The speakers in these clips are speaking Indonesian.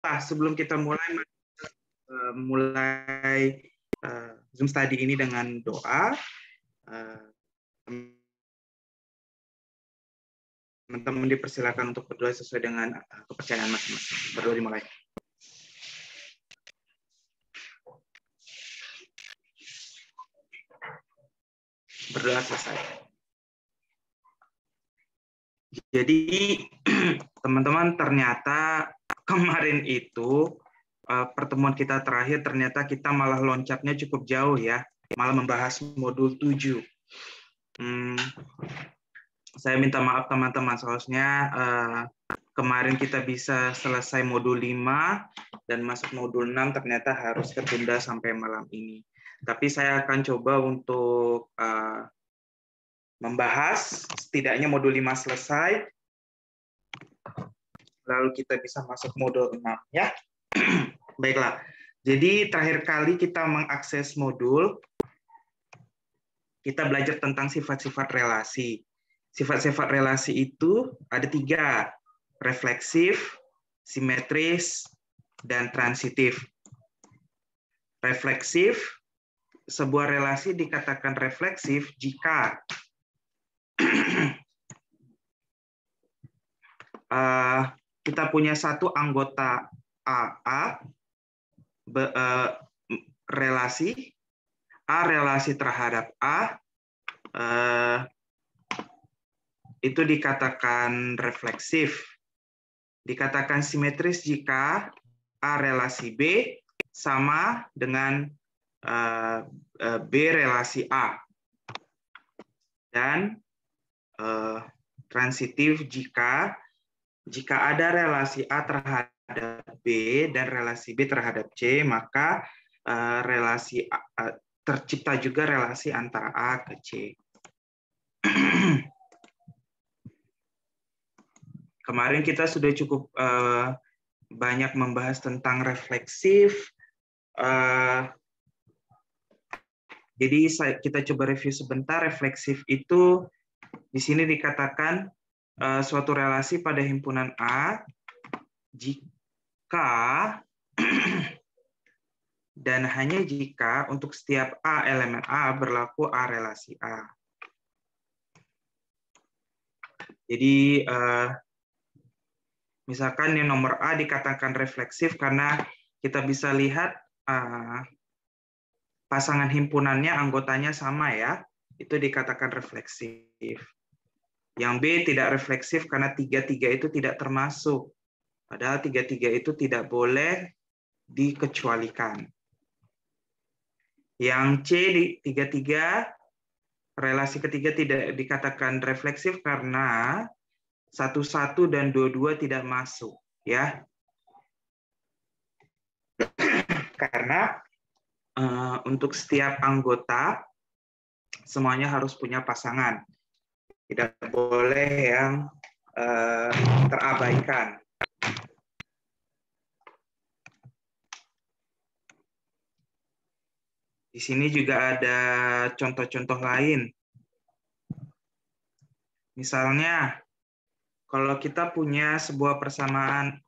Pak, nah, sebelum kita mulai eh, mulai uh, Zoom study ini dengan doa, teman eh, teman-teman dipersilakan untuk berdoa sesuai dengan uh, kepercayaan masing-masing. Berdoa dimulai. Berdoa selesai. Jadi teman-teman ternyata kemarin itu uh, pertemuan kita terakhir ternyata kita malah loncatnya cukup jauh ya, malah membahas modul 7. Hmm, saya minta maaf teman-teman, seharusnya uh, eh, kemarin kita bisa selesai modul 5 dan masuk modul 6 ternyata harus tertunda sampai malam ini. Tapi saya akan coba untuk uh, membahas setidaknya modul 5 selesai, lalu kita bisa masuk modul 6 ya. Baiklah. Jadi terakhir kali kita mengakses modul kita belajar tentang sifat-sifat relasi. Sifat-sifat relasi itu ada tiga, refleksif, simetris, dan transitif. Refleksif, sebuah relasi dikatakan refleksif jika uh, kita punya satu anggota AA be, uh, relasi A relasi terhadap A uh, itu dikatakan refleksif. Dikatakan simetris jika A relasi B sama dengan uh, B relasi A. Dan uh, transitif jika jika ada relasi A terhadap B dan relasi B terhadap C, maka uh, relasi A, uh, tercipta juga relasi antara A ke C. Kemarin kita sudah cukup uh, banyak membahas tentang refleksif. Uh, jadi saya, kita coba review sebentar. Refleksif itu di sini dikatakan Eh, suatu relasi pada himpunan A jika dan hanya jika untuk setiap A elemen A berlaku A relasi A. Jadi eh, misalkan yang nomor A dikatakan refleksif karena kita bisa lihat eh, pasangan himpunannya anggotanya sama ya, itu dikatakan refleksif. Yang B tidak refleksif karena tiga-tiga itu tidak termasuk. Padahal tiga-tiga itu tidak boleh dikecualikan. Yang C di tiga-tiga relasi ketiga tidak dikatakan refleksif karena satu-satu dan dua-dua tidak masuk, ya. karena uh, untuk setiap anggota semuanya harus punya pasangan tidak boleh yang uh, terabaikan. Di sini juga ada contoh-contoh lain. Misalnya, kalau kita punya sebuah persamaan,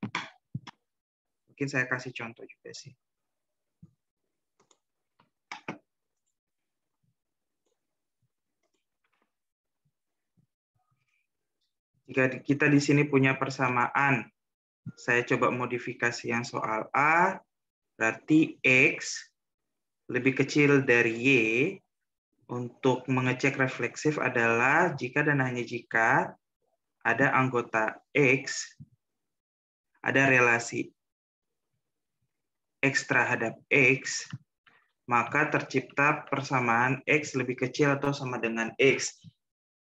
mungkin saya kasih contoh juga sih. Jika kita di sini punya persamaan, saya coba modifikasi yang soal A, berarti X lebih kecil dari Y untuk mengecek refleksif adalah jika dan hanya jika ada anggota X, ada relasi X terhadap X, maka tercipta persamaan X lebih kecil atau sama dengan X.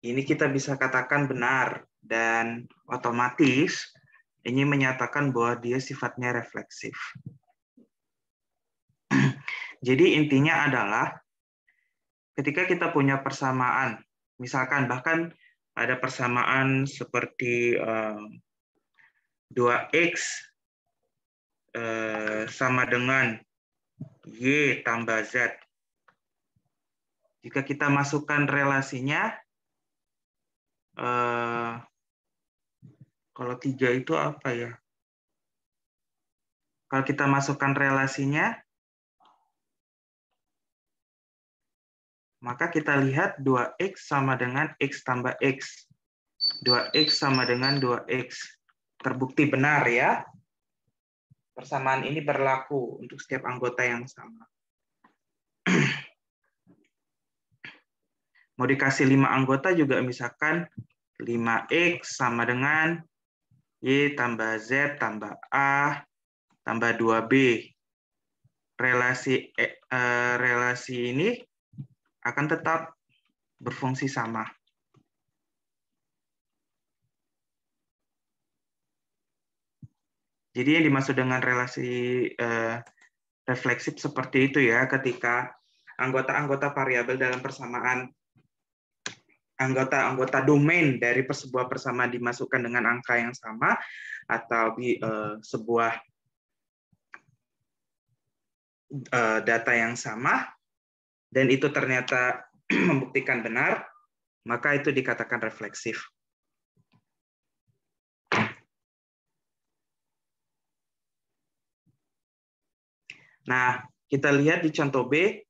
Ini kita bisa katakan benar dan otomatis ini menyatakan bahwa dia sifatnya refleksif. Jadi intinya adalah ketika kita punya persamaan, misalkan bahkan ada persamaan seperti eh, um, 2x eh, sama dengan y tambah z. Jika kita masukkan relasinya, eh, kalau tiga itu apa ya? Kalau kita masukkan relasinya, maka kita lihat 2x sama dengan x tambah x. 2x sama dengan 2x. Terbukti benar ya. Persamaan ini berlaku untuk setiap anggota yang sama. Mau dikasih 5 anggota juga misalkan 5x sama dengan Y tambah Z tambah A tambah 2B. Relasi, eh, relasi ini akan tetap berfungsi sama. Jadi yang dimaksud dengan relasi eh, refleksif seperti itu ya, ketika anggota-anggota variabel dalam persamaan anggota-anggota domain dari sebuah persamaan dimasukkan dengan angka yang sama atau di uh, eh, sebuah uh, data yang sama dan itu ternyata membuktikan benar, maka itu dikatakan refleksif. Nah, kita lihat di contoh B,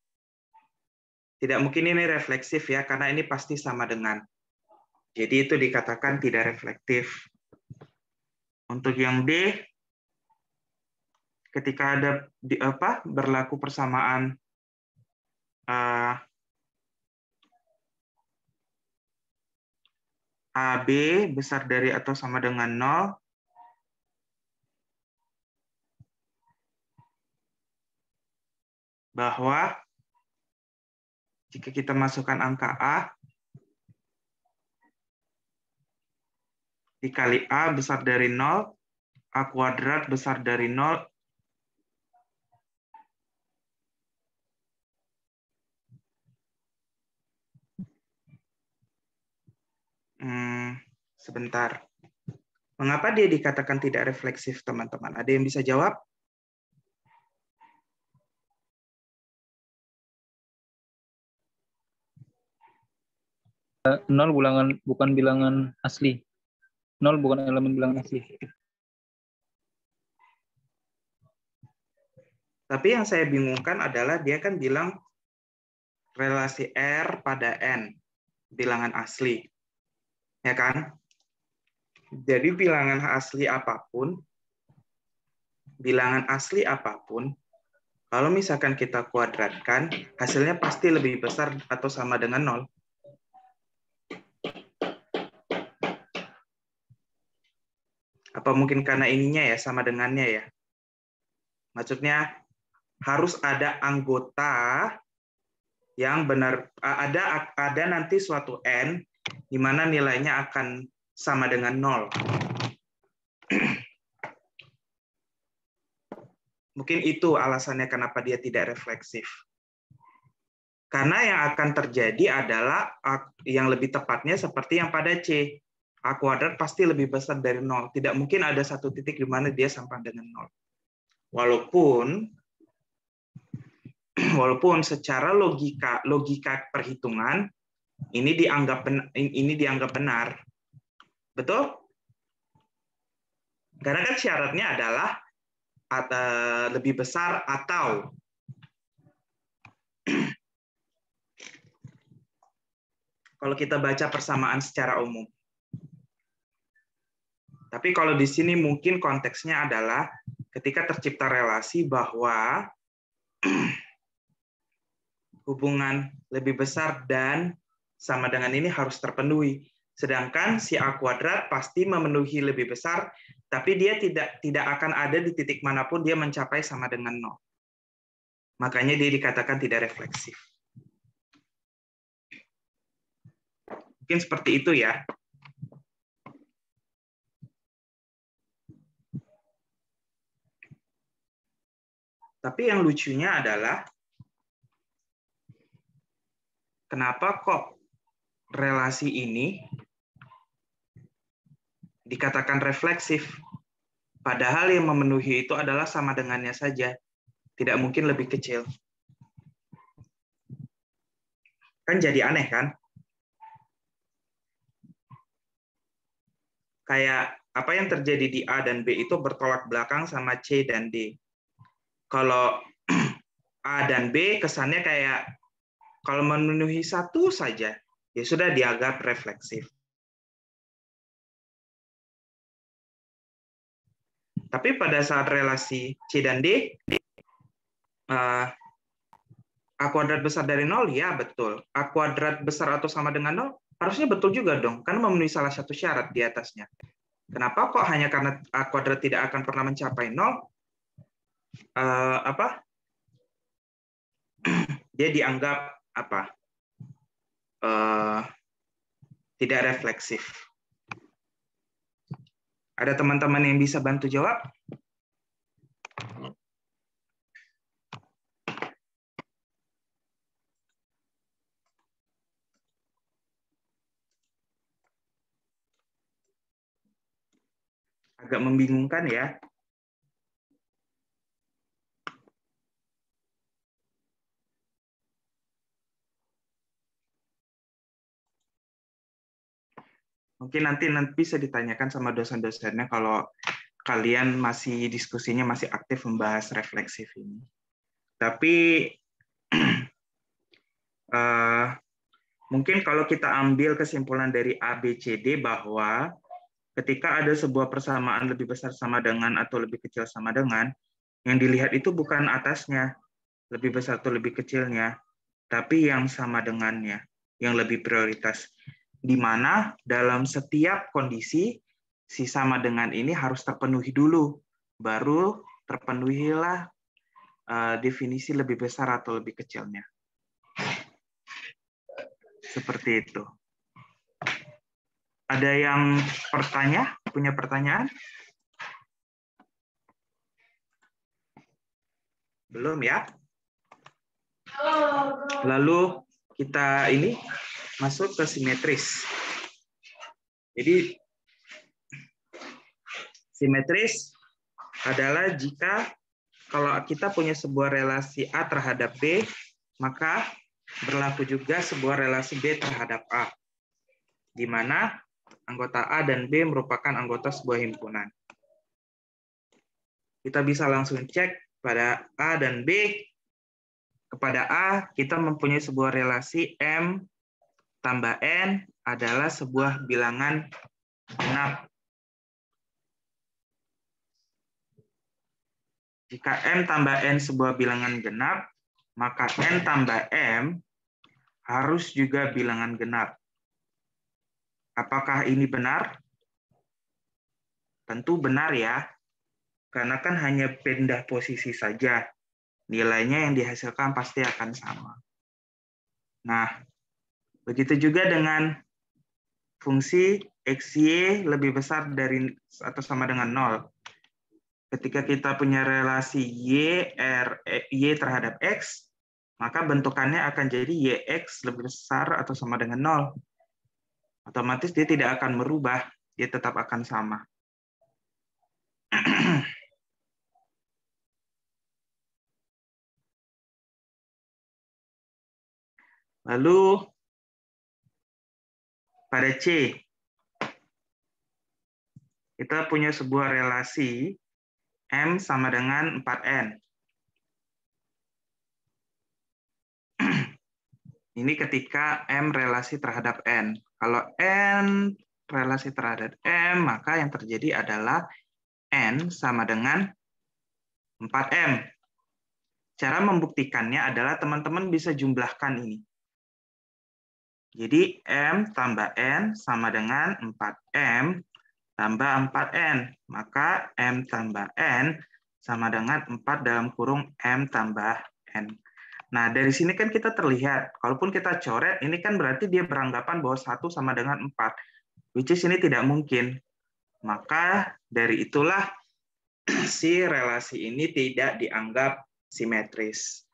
tidak mungkin ini refleksif ya, karena ini pasti sama dengan. Jadi itu dikatakan tidak reflektif. Untuk yang D, ketika ada di, apa berlaku persamaan uh, eh, AB besar dari atau sama dengan 0, bahwa jika kita masukkan angka A, dikali A besar dari 0, A kuadrat besar dari 0, hmm, sebentar. Mengapa dia dikatakan tidak refleksif, teman-teman? Ada yang bisa jawab? nol bulangan bukan bilangan asli. Nol bukan elemen bilangan asli. Tapi yang saya bingungkan adalah dia kan bilang relasi R pada N, bilangan asli. Ya kan? Jadi bilangan asli apapun, bilangan asli apapun, kalau misalkan kita kuadratkan, hasilnya pasti lebih besar atau sama dengan nol. apa mungkin karena ininya ya sama dengannya ya maksudnya harus ada anggota yang benar ada ada nanti suatu n di mana nilainya akan sama dengan nol. Mungkin itu alasannya kenapa dia tidak refleksif. Karena yang akan terjadi adalah yang lebih tepatnya seperti yang pada C. A kuadrat pasti lebih besar dari nol. Tidak mungkin ada satu titik di mana dia sama dengan nol. Walaupun walaupun secara logika logika perhitungan ini dianggap ini dianggap benar. Betul? Karena kan syaratnya adalah lebih besar atau kalau kita baca persamaan secara umum. Tapi kalau di sini mungkin konteksnya adalah ketika tercipta relasi bahwa hubungan lebih besar dan sama dengan ini harus terpenuhi. Sedangkan si A kuadrat pasti memenuhi lebih besar, tapi dia tidak tidak akan ada di titik manapun dia mencapai sama dengan nol. Makanya dia dikatakan tidak refleksif. Mungkin seperti itu ya. Tapi yang lucunya adalah kenapa kok relasi ini dikatakan refleksif padahal yang memenuhi itu adalah sama dengannya saja tidak mungkin lebih kecil kan jadi aneh kan kayak apa yang terjadi di A dan B itu bertolak belakang sama C dan D kalau A dan B kesannya kayak kalau memenuhi satu saja, ya sudah dianggap refleksif. Tapi pada saat relasi C dan D, uh, A kuadrat besar dari nol, ya betul. A kuadrat besar atau sama dengan nol, harusnya betul juga dong, karena memenuhi salah satu syarat di atasnya. Kenapa kok hanya karena A kuadrat tidak akan pernah mencapai nol, uh, apa? Dia dianggap apa? Uh, tidak refleksif. Ada teman-teman yang bisa bantu jawab? agak membingungkan ya. Mungkin nanti nanti bisa ditanyakan sama dosen-dosennya kalau kalian masih diskusinya masih aktif membahas refleksif ini. Tapi uh, mungkin kalau kita ambil kesimpulan dari ABCD bahwa ketika ada sebuah persamaan lebih besar sama dengan atau lebih kecil sama dengan, yang dilihat itu bukan atasnya, lebih besar atau lebih kecilnya, tapi yang sama dengannya, yang lebih prioritas di mana dalam setiap kondisi si sama dengan ini harus terpenuhi dulu, baru terpenuhilah uh, definisi lebih besar atau lebih kecilnya. Seperti itu. Ada yang pertanya Punya pertanyaan? Belum ya? Lalu kita ini masuk ke simetris. Jadi simetris adalah jika kalau kita punya sebuah relasi A terhadap B, maka berlaku juga sebuah relasi B terhadap A, di mana anggota A dan B merupakan anggota sebuah himpunan. Kita bisa langsung cek pada A dan B. Kepada A, kita mempunyai sebuah relasi M tambah N adalah sebuah bilangan genap. Jika M tambah N sebuah bilangan genap, maka N tambah M harus juga bilangan genap. Apakah ini benar? Tentu benar ya, karena kan hanya pindah posisi saja. Nilainya yang dihasilkan pasti akan sama. Nah, Begitu juga dengan fungsi xy lebih besar dari atau sama dengan 0. Ketika kita punya relasi y, r, e, y terhadap x, maka bentukannya akan jadi yx lebih besar atau sama dengan 0. Otomatis dia tidak akan merubah, dia tetap akan sama. Lalu pada C, kita punya sebuah relasi M sama dengan 4N. Ini ketika M relasi terhadap N. Kalau N relasi terhadap M, maka yang terjadi adalah N sama dengan 4M. Cara membuktikannya adalah teman-teman bisa jumlahkan ini. Jadi M tambah N sama dengan 4M tambah 4N. Maka M tambah N sama dengan 4 dalam kurung M tambah N. Nah, dari sini kan kita terlihat, kalaupun kita coret, ini kan berarti dia beranggapan bahwa 1 sama dengan 4, which is ini tidak mungkin. Maka dari itulah si relasi ini tidak dianggap simetris.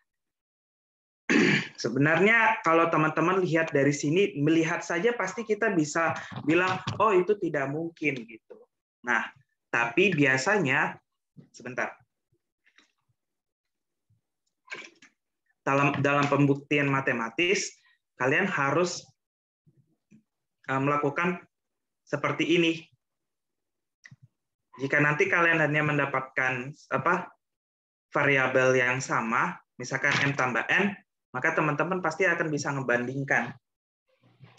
Sebenarnya kalau teman-teman lihat dari sini, melihat saja pasti kita bisa bilang, oh itu tidak mungkin gitu. Nah, tapi biasanya, sebentar. Dalam, dalam pembuktian matematis, kalian harus e, melakukan seperti ini. Jika nanti kalian hanya mendapatkan apa variabel yang sama, misalkan m tambah n, maka teman-teman pasti akan bisa membandingkan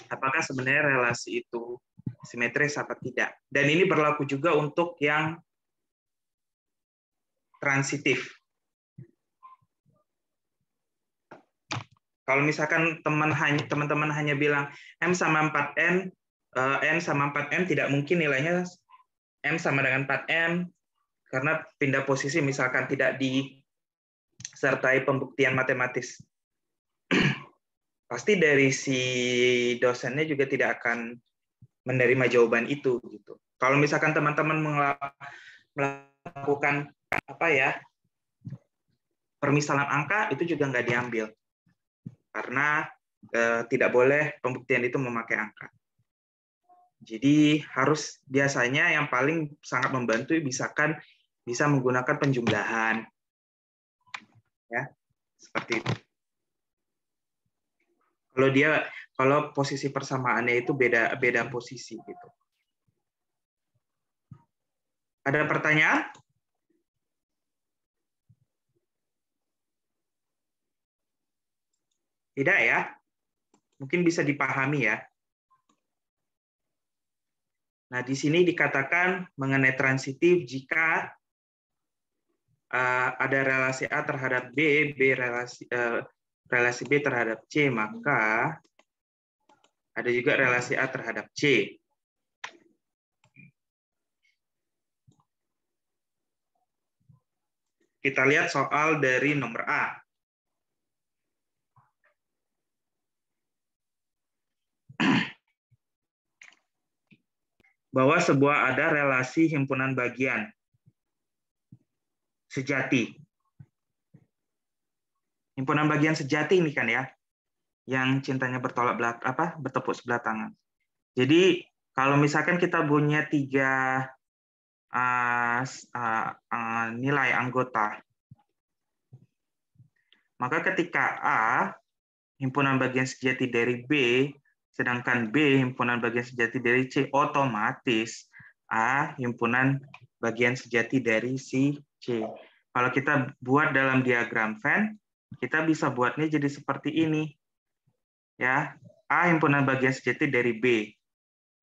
apakah sebenarnya relasi itu simetris atau tidak. Dan ini berlaku juga untuk yang transitif. Kalau misalkan teman teman-teman hanya bilang M sama 4N, eh, N sama 4M tidak mungkin nilainya M sama dengan 4M karena pindah posisi misalkan tidak disertai pembuktian matematis pasti dari si dosennya juga tidak akan menerima jawaban itu gitu. Kalau misalkan teman-teman melakukan apa ya permisalan angka itu juga nggak diambil karena eh, tidak boleh pembuktian itu memakai angka. Jadi harus biasanya yang paling sangat membantu kan bisa menggunakan penjumlahan. Ya, seperti itu kalau dia kalau posisi persamaannya itu beda beda posisi gitu. Ada pertanyaan? Tidak ya? Mungkin bisa dipahami ya. Nah, di sini dikatakan mengenai transitif jika eh, ada relasi A terhadap B, B relasi eh, relasi B terhadap C, maka ada juga relasi A terhadap C. Kita lihat soal dari nomor A. Bahwa sebuah ada relasi himpunan bagian sejati himpunan bagian sejati ini kan ya, yang cintanya bertolak belak apa bertepuk sebelah tangan. Jadi kalau misalkan kita punya tiga uh, uh, uh, nilai anggota, maka ketika A himpunan bagian sejati dari B, sedangkan B himpunan bagian sejati dari C, otomatis A himpunan bagian sejati dari si C. Kalau kita buat dalam diagram Venn, kita bisa buatnya jadi seperti ini. Ya, A himpunan bagian sejati dari B.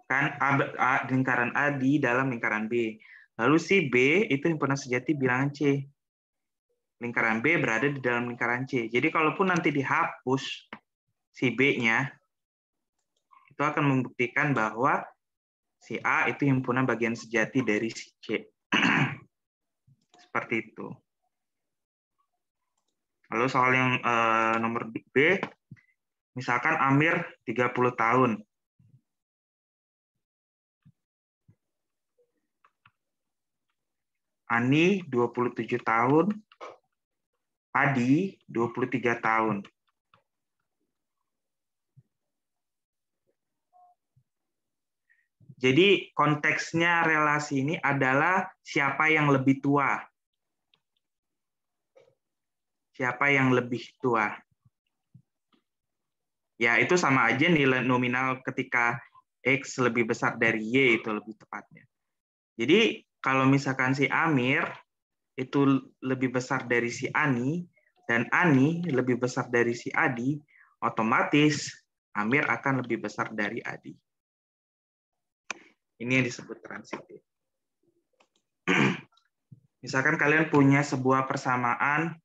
Kan A, A lingkaran A di dalam lingkaran B. Lalu si B itu himpunan sejati bilangan C. Lingkaran B berada di dalam lingkaran C. Jadi kalaupun nanti dihapus si B-nya, itu akan membuktikan bahwa si A itu himpunan bagian sejati dari si C. Seperti itu. Lalu soal yang uh, nomor B, misalkan Amir 30 tahun. Ani 27 tahun, Adi 23 tahun. Jadi konteksnya relasi ini adalah siapa yang lebih tua siapa yang lebih tua. Ya, itu sama aja nilai nominal ketika X lebih besar dari Y itu lebih tepatnya. Jadi kalau misalkan si Amir itu lebih besar dari si Ani, dan Ani lebih besar dari si Adi, otomatis Amir akan lebih besar dari Adi. Ini yang disebut transitif. Misalkan kalian punya sebuah persamaan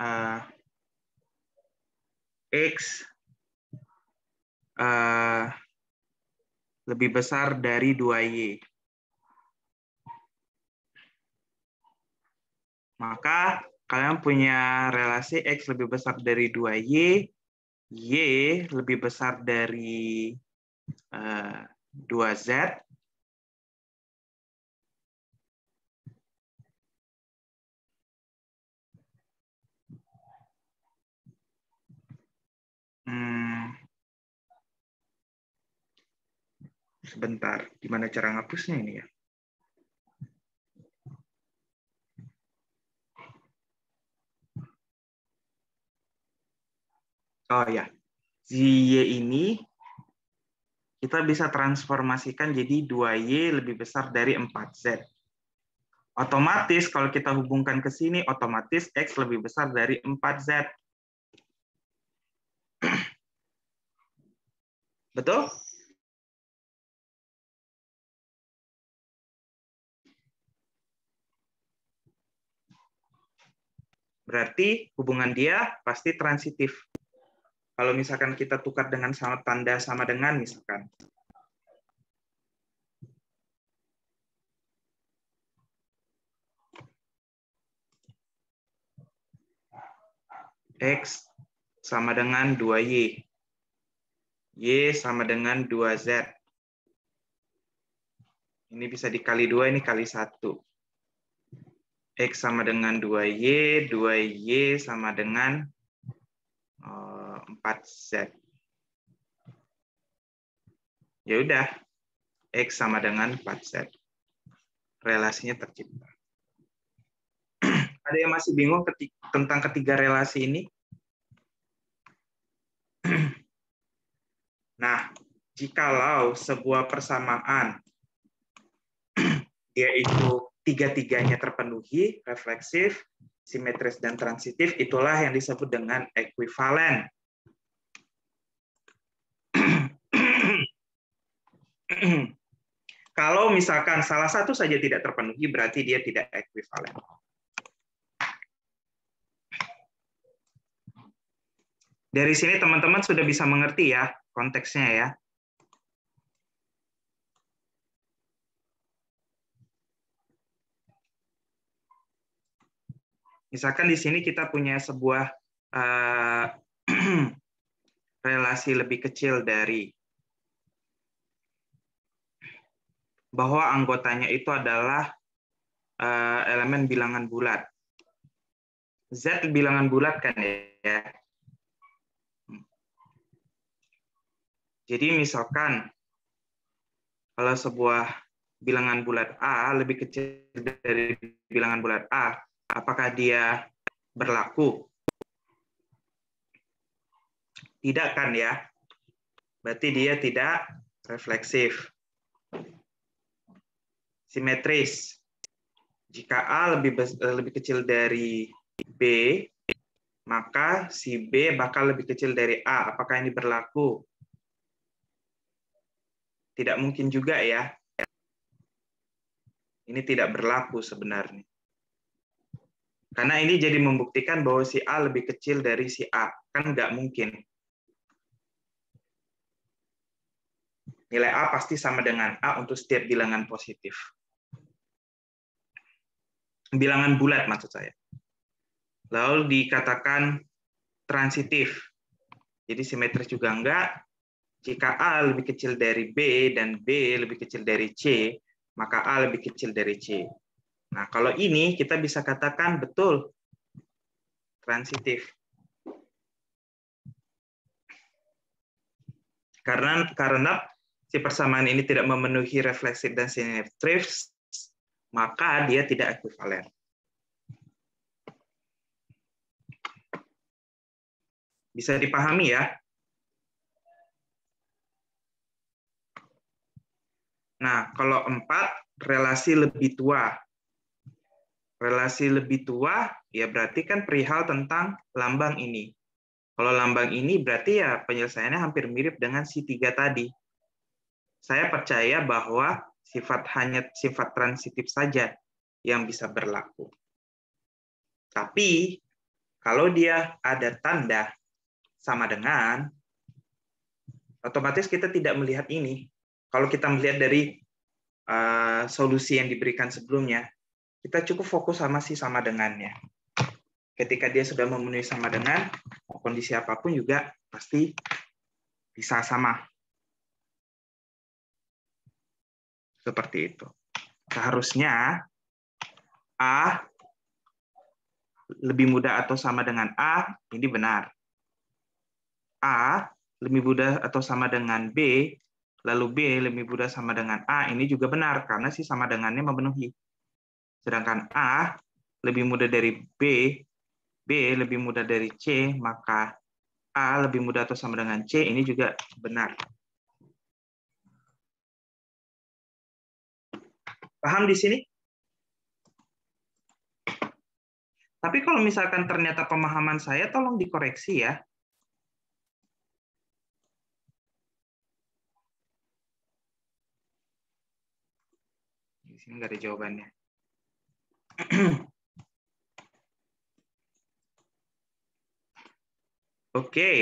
uh, x uh, lebih besar dari 2y. Maka kalian punya relasi x lebih besar dari 2y, y lebih besar dari uh, eh, 2z, Hmm. Sebentar, gimana cara ngapusnya ini ya? Oh ya, Y ini kita bisa transformasikan jadi 2Y lebih besar dari 4Z. Otomatis kalau kita hubungkan ke sini, otomatis X lebih besar dari 4Z. Betul? Berarti hubungan dia pasti transitif. Kalau misalkan kita tukar dengan sama tanda sama dengan misalkan. X sama dengan 2Y. Y sama dengan 2Z. Ini bisa dikali 2, ini kali 1. X sama dengan 2Y, 2Y sama dengan 4Z. Eh, ya udah, X sama dengan 4Z. Relasinya tercipta. Ada yang masih bingung tentang ketiga relasi ini? Nah, jikalau sebuah persamaan yaitu tiga-tiganya terpenuhi, refleksif, simetris, dan transitif, itulah yang disebut dengan ekuivalen. Kalau misalkan salah satu saja tidak terpenuhi, berarti dia tidak ekuivalen. Dari sini teman-teman sudah bisa mengerti ya, konteksnya ya. Misalkan di sini kita punya sebuah uh, relasi lebih kecil dari bahwa anggotanya itu adalah uh, elemen bilangan bulat. Z bilangan bulat kan ya. Jadi misalkan kalau sebuah bilangan bulat A lebih kecil dari bilangan bulat A, apakah dia berlaku? Tidak kan ya? Berarti dia tidak refleksif. Simetris. Jika A lebih lebih kecil dari B, maka si B bakal lebih kecil dari A. Apakah ini berlaku? tidak mungkin juga ya. Ini tidak berlaku sebenarnya. Karena ini jadi membuktikan bahwa si A lebih kecil dari si A. Kan nggak mungkin. Nilai A pasti sama dengan A untuk setiap bilangan positif. Bilangan bulat maksud saya. Lalu dikatakan transitif. Jadi simetris juga enggak, jika A lebih kecil dari B dan B lebih kecil dari C, maka A lebih kecil dari C. Nah, kalau ini kita bisa katakan betul transitif. Karena karena si persamaan ini tidak memenuhi refleksif dan simetrik, maka dia tidak ekuivalen. Bisa dipahami ya? Nah, kalau empat, relasi lebih tua. Relasi lebih tua, ya berarti kan perihal tentang lambang ini. Kalau lambang ini berarti ya penyelesaiannya hampir mirip dengan si tiga tadi. Saya percaya bahwa sifat hanya sifat transitif saja yang bisa berlaku. Tapi kalau dia ada tanda sama dengan, otomatis kita tidak melihat ini, kalau kita melihat dari uh, solusi yang diberikan sebelumnya, kita cukup fokus sama si sama dengannya. Ketika dia sudah memenuhi sama dengan, kondisi apapun juga pasti bisa sama. Seperti itu. Seharusnya A lebih mudah atau sama dengan A, ini benar. A lebih mudah atau sama dengan B, lalu B lebih mudah sama dengan A, ini juga benar karena si sama dengannya memenuhi. Sedangkan A lebih mudah dari B, B lebih mudah dari C, maka A lebih mudah atau sama dengan C, ini juga benar. Paham di sini? Tapi kalau misalkan ternyata pemahaman saya, tolong dikoreksi ya. sini nggak ada jawabannya. Oke, okay.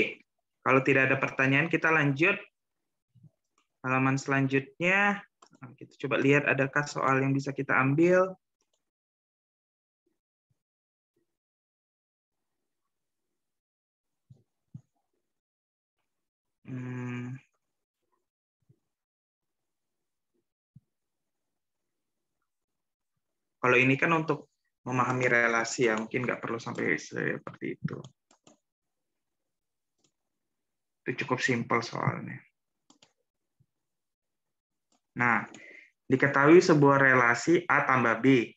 kalau tidak ada pertanyaan kita lanjut halaman selanjutnya. Nah, kita coba lihat adakah soal yang bisa kita ambil. Hmm. Kalau ini kan untuk memahami relasi ya, mungkin nggak perlu sampai seperti itu. Itu cukup simpel soalnya. Nah, diketahui sebuah relasi A tambah B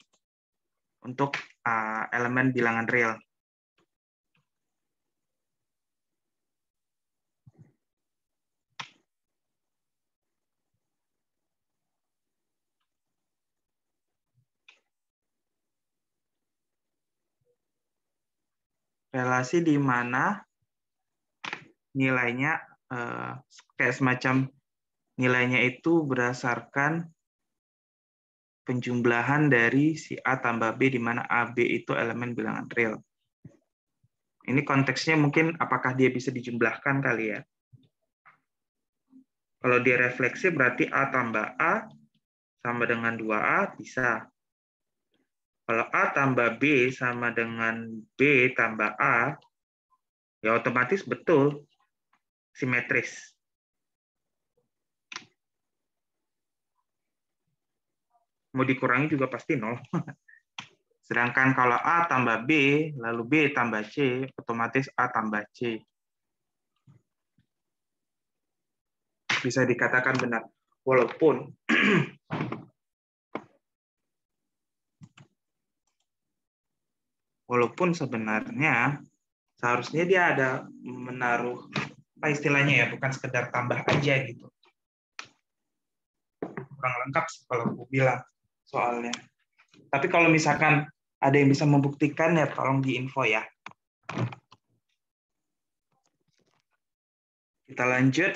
untuk ah, elemen bilangan real. relasi di mana nilainya eh, kayak semacam nilainya itu berdasarkan penjumlahan dari si A tambah B di mana AB itu elemen bilangan real. Ini konteksnya mungkin apakah dia bisa dijumlahkan kali ya. Kalau dia refleksi berarti A tambah A sama dengan 2A bisa. Kalau A tambah B sama dengan B tambah A, ya otomatis betul simetris. Mau dikurangi juga pasti nol. Sedangkan kalau A tambah B, lalu B tambah C, otomatis A tambah C. Bisa dikatakan benar. Walaupun Walaupun sebenarnya seharusnya dia ada menaruh apa istilahnya ya, bukan sekedar tambah aja gitu. Kurang lengkap sih kalau aku bilang soalnya. Tapi kalau misalkan ada yang bisa membuktikan ya tolong diinfo ya. Kita lanjut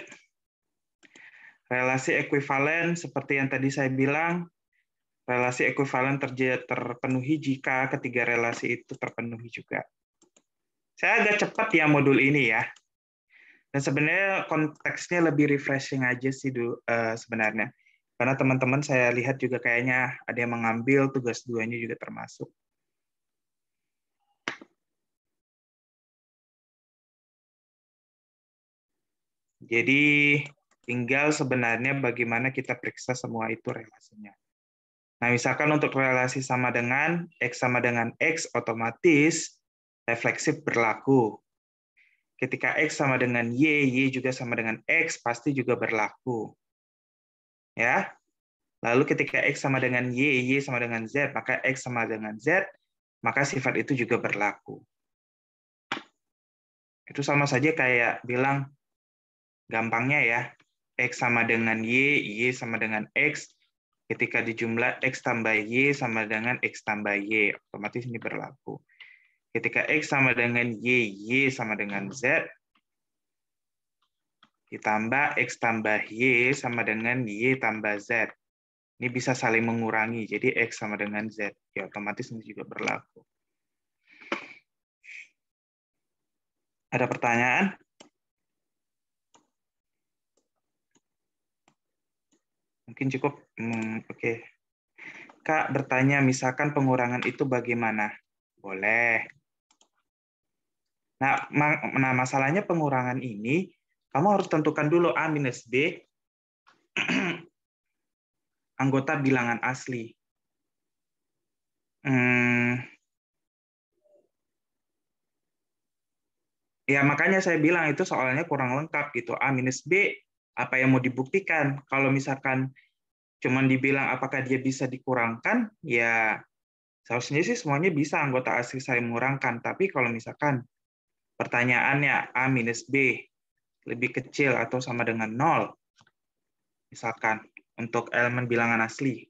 relasi ekuivalen seperti yang tadi saya bilang relasi ekuivalen terpenuhi jika ketiga relasi itu terpenuhi juga. Saya agak cepat ya modul ini ya. Dan sebenarnya konteksnya lebih refreshing aja sih eh, sebenarnya. Karena teman-teman saya lihat juga kayaknya ada yang mengambil tugas duanya juga termasuk. Jadi tinggal sebenarnya bagaimana kita periksa semua itu relasinya. Nah, misalkan untuk relasi sama dengan X sama dengan X, otomatis refleksif berlaku. Ketika X sama dengan Y, Y juga sama dengan X, pasti juga berlaku. Ya, Lalu ketika X sama dengan Y, Y sama dengan Z, maka X sama dengan Z, maka sifat itu juga berlaku. Itu sama saja kayak bilang, gampangnya ya, X sama dengan Y, Y sama dengan X, Ketika dijumlah X tambah Y sama dengan X tambah Y, otomatis ini berlaku. Ketika X sama dengan Y, Y sama dengan Z, ditambah X tambah Y sama dengan Y tambah Z. Ini bisa saling mengurangi, jadi X sama dengan Z. Ya, otomatis ini juga berlaku. Ada pertanyaan? Mungkin cukup. Hmm, Oke. Okay. Kak bertanya, misalkan pengurangan itu bagaimana? Boleh. Nah, ma nah masalahnya pengurangan ini, kamu harus tentukan dulu A minus B anggota bilangan asli. Hmm. Ya, makanya saya bilang itu soalnya kurang lengkap gitu. A minus B, apa yang mau dibuktikan? Kalau misalkan Cuman dibilang apakah dia bisa dikurangkan, ya seharusnya sih semuanya bisa anggota asli saya mengurangkan. Tapi kalau misalkan pertanyaannya A minus B lebih kecil atau sama dengan nol, misalkan untuk elemen bilangan asli,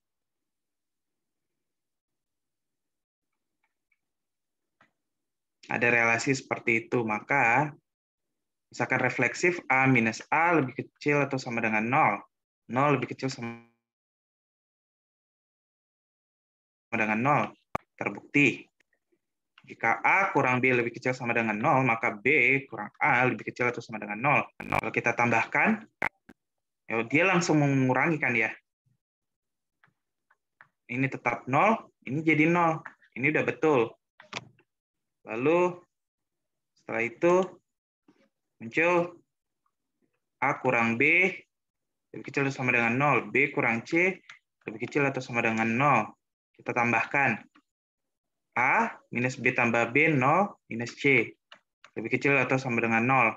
ada relasi seperti itu, maka misalkan refleksif A minus A lebih kecil atau sama dengan 0. 0 lebih kecil sama sama dengan 0. Terbukti. Jika A kurang B lebih kecil sama dengan 0, maka B kurang A lebih kecil atau sama dengan 0. Kalau kita tambahkan, ya dia langsung mengurangi kan ya. Ini tetap 0, ini jadi 0. Ini udah betul. Lalu setelah itu muncul A kurang B lebih kecil atau sama dengan 0. B kurang C lebih kecil atau sama dengan 0. Kita tambahkan. A minus B tambah B 0 minus C. Lebih kecil atau sama dengan nol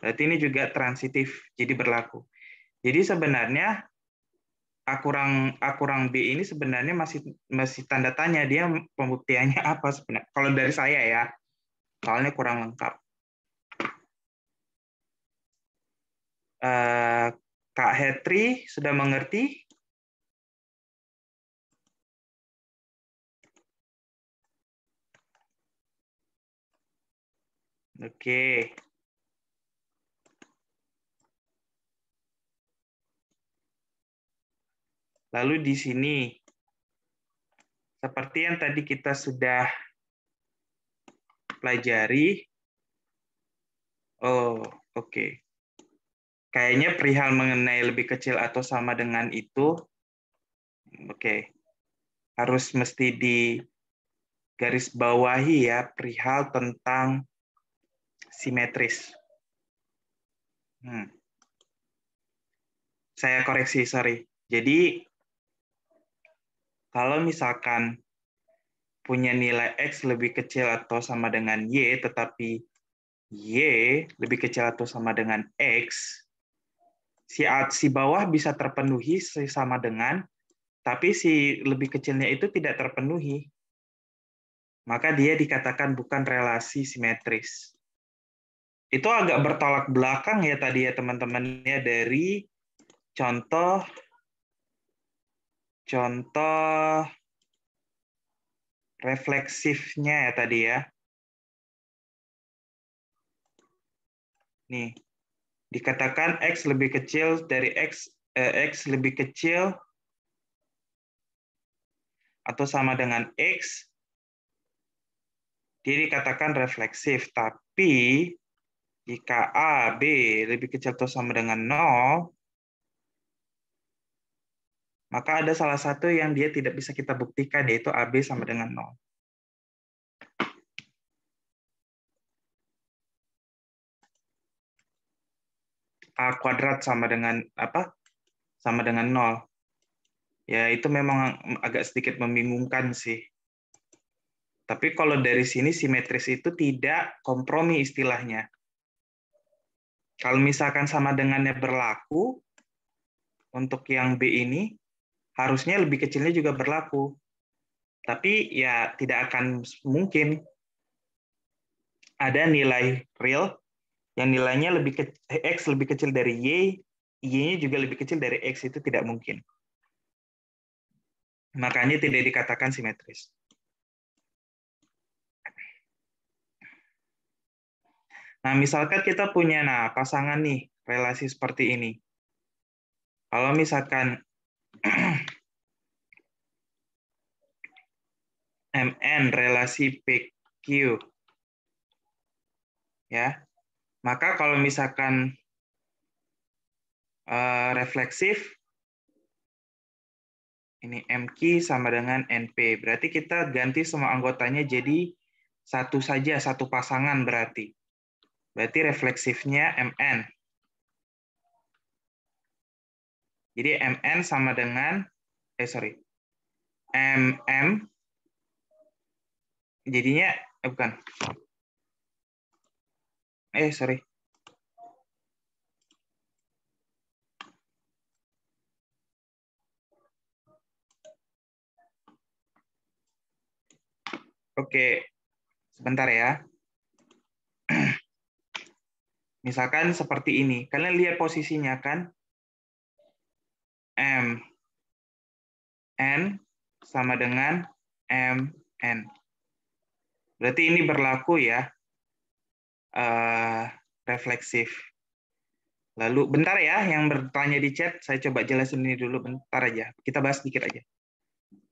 Berarti ini juga transitif, jadi berlaku. Jadi sebenarnya A kurang, A kurang B ini sebenarnya masih masih tanda tanya dia pembuktiannya apa sebenarnya. Kalau dari saya ya, soalnya kurang lengkap. Eh, Kak Hetri sudah mengerti? Oke. Lalu di sini, seperti yang tadi kita sudah pelajari, oh oke, okay. kayaknya perihal mengenai lebih kecil atau sama dengan itu, oke, okay. harus mesti di garis bawahi ya perihal tentang simetris. Hmm. Saya koreksi, sorry. Jadi, kalau misalkan punya nilai X lebih kecil atau sama dengan Y, tetapi Y lebih kecil atau sama dengan X, si, si bawah bisa terpenuhi sama dengan, tapi si lebih kecilnya itu tidak terpenuhi. Maka dia dikatakan bukan relasi simetris itu agak bertolak belakang ya tadi ya teman-teman ya dari contoh contoh refleksifnya ya tadi ya. Nih, dikatakan x lebih kecil dari x eh, x lebih kecil atau sama dengan x jadi dikatakan refleksif, tapi jika A, B lebih kecil atau sama dengan 0, maka ada salah satu yang dia tidak bisa kita buktikan, yaitu AB sama dengan 0. A kuadrat sama dengan apa? Sama dengan 0. Ya, itu memang agak sedikit membingungkan sih. Tapi kalau dari sini simetris itu tidak kompromi istilahnya. Kalau misalkan sama dengannya berlaku, untuk yang B ini harusnya lebih kecilnya juga berlaku. Tapi ya tidak akan mungkin ada nilai real yang nilainya lebih ke, eh, x lebih kecil dari y, y-nya juga lebih kecil dari x itu tidak mungkin. Makanya tidak dikatakan simetris. Nah, misalkan kita punya nah pasangan nih, relasi seperti ini. Kalau misalkan MN relasi PQ ya. Maka kalau misalkan uh, refleksif ini MQ sama dengan NP. Berarti kita ganti semua anggotanya jadi satu saja, satu pasangan berarti. Berarti refleksifnya MN. Jadi MN sama dengan, eh sorry, MM. Jadinya, eh bukan. Eh sorry, Oke, sebentar ya. Misalkan seperti ini. Kalian lihat posisinya kan? M. N sama dengan M, N. Berarti ini berlaku ya. Uh, refleksif. Lalu bentar ya, yang bertanya di chat, saya coba jelasin ini dulu bentar aja. Kita bahas sedikit aja.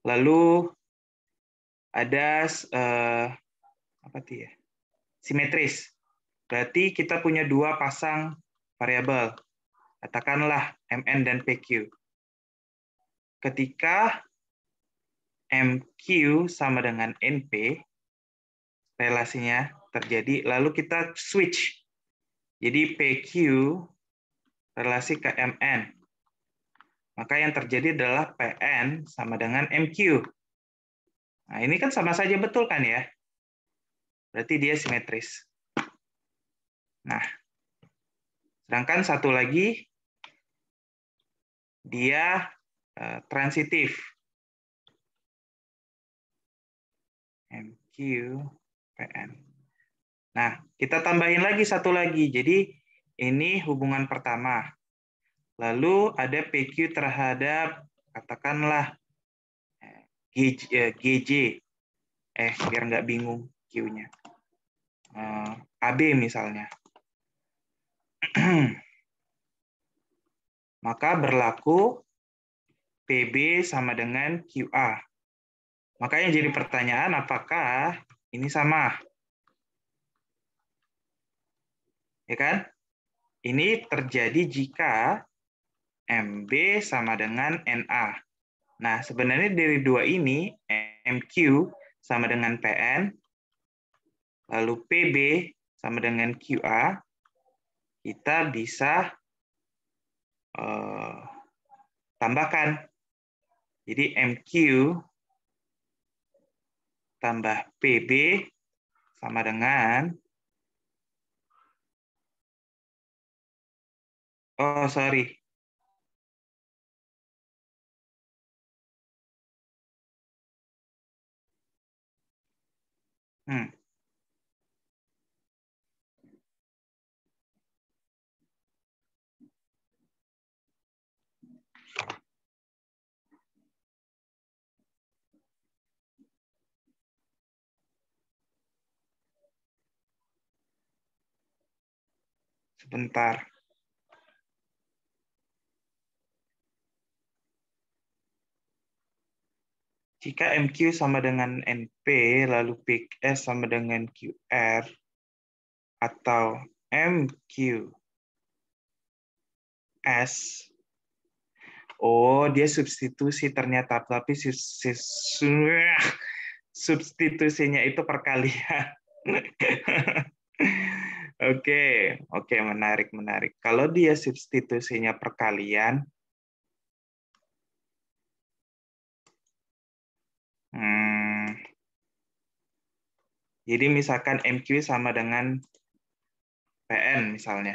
Lalu ada uh, apa tuh ya? Simetris. Berarti kita punya dua pasang variabel. Katakanlah MN dan PQ. Ketika MQ sama dengan NP, relasinya terjadi, lalu kita switch. Jadi PQ relasi ke MN. Maka yang terjadi adalah PN sama dengan MQ. Nah, ini kan sama saja betul kan ya? Berarti dia simetris. Nah, sedangkan satu lagi dia uh, transitif. MQ PN. Nah, kita tambahin lagi satu lagi. Jadi ini hubungan pertama. Lalu ada PQ terhadap katakanlah eh, GJ, eh, GJ. eh biar nggak bingung Q-nya. AB misalnya. Maka berlaku PB sama dengan QA. Makanya jadi pertanyaan apakah ini sama? Ya kan? Ini terjadi jika MB sama dengan NA. Nah, sebenarnya dari dua ini, MQ sama dengan PN, lalu PB sama dengan QA, kita bisa uh, tambahkan. Jadi MQ tambah PB sama dengan Oh, sorry. Hmm. Bentar. Jika MQ sama dengan NP, lalu ps sama dengan QR, atau MQS, oh dia substitusi ternyata, tapi substitusinya itu perkalian. Oke, oke menarik menarik. Kalau dia substitusinya perkalian, hmm, jadi misalkan MQ sama dengan PN misalnya,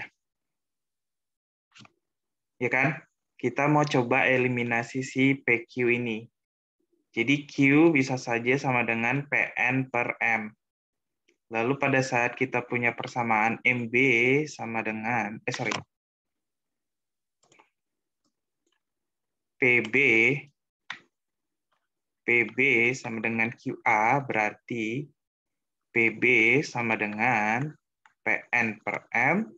ya kan? Kita mau coba eliminasi si PQ ini. Jadi Q bisa saja sama dengan PN per M. Lalu pada saat kita punya persamaan MB sama dengan, eh sorry, PB, PB sama dengan QA berarti PB sama dengan PN per M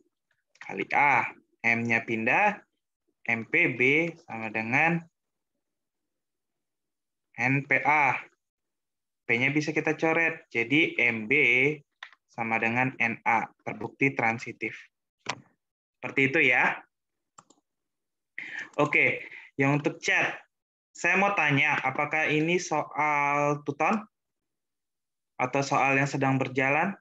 kali A. M-nya pindah, MPB sama dengan NPA P-nya bisa kita coret. Jadi MB sama dengan NA, terbukti transitif. Seperti itu ya. Oke, yang untuk chat. Saya mau tanya, apakah ini soal tuton? Atau soal yang sedang berjalan?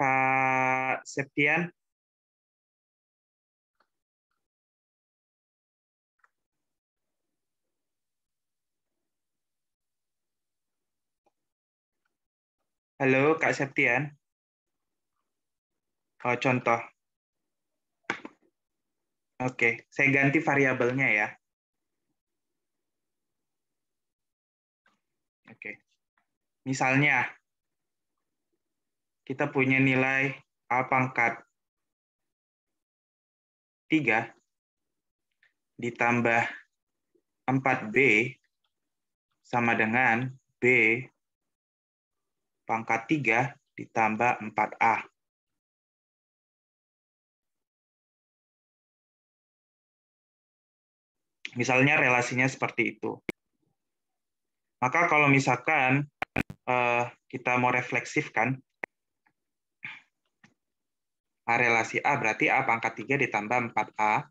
Kak Septian? Halo Kak Septian. Oh, contoh. Oke, saya ganti variabelnya ya. Oke. Misalnya kita punya nilai A pangkat 3 ditambah 4B sama dengan B pangkat 3 ditambah 4A. Misalnya relasinya seperti itu. Maka kalau misalkan eh, kita mau refleksifkan, A relasi A berarti A pangkat 3 ditambah 4A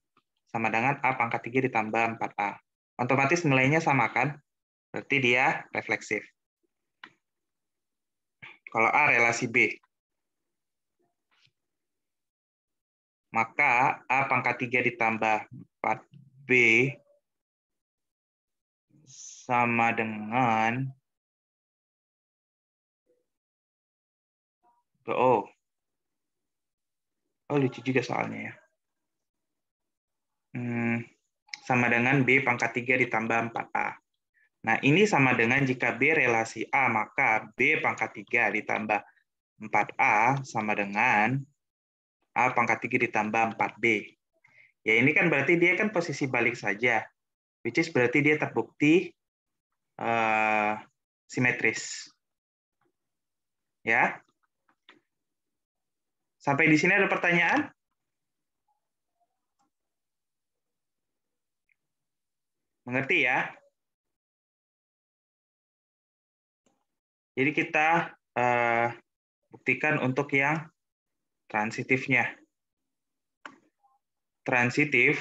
sama dengan A pangkat 3 ditambah 4A. Otomatis nilainya sama kan? Berarti dia refleksif. Kalau A relasi B. Maka A pangkat 3 ditambah 4B sama dengan Oh. Oh, lucu juga soalnya ya. Hmm, sama dengan B pangkat 3 ditambah 4A. Nah, ini sama dengan jika B relasi A, maka B pangkat 3 ditambah 4A sama dengan A pangkat 3 ditambah 4B. Ya, ini kan berarti dia kan posisi balik saja, which is berarti dia terbukti uh, simetris. Ya. Sampai di sini ada pertanyaan? Mengerti ya? Jadi kita uh, buktikan untuk yang transitifnya. Transitif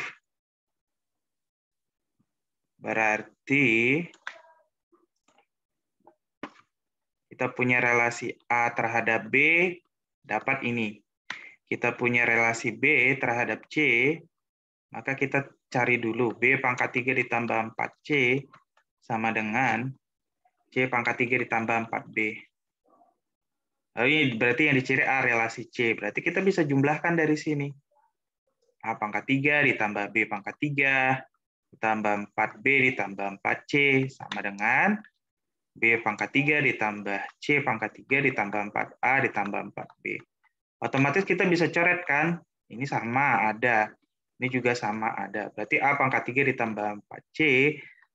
berarti kita punya relasi A terhadap B dapat ini. Kita punya relasi B terhadap C, maka kita cari dulu B pangkat 3 ditambah 4C sama dengan C pangkat 3 ditambah 4B. Oh, ini berarti yang diciri A relasi C. Berarti kita bisa jumlahkan dari sini. A pangkat 3 ditambah B pangkat 3 ditambah 4B ditambah 4C sama dengan B pangkat 3 ditambah C pangkat 3 ditambah 4A ditambah 4B. Otomatis kita bisa coret kan? Ini sama ada. Ini juga sama ada. Berarti A pangkat 3 ditambah 4C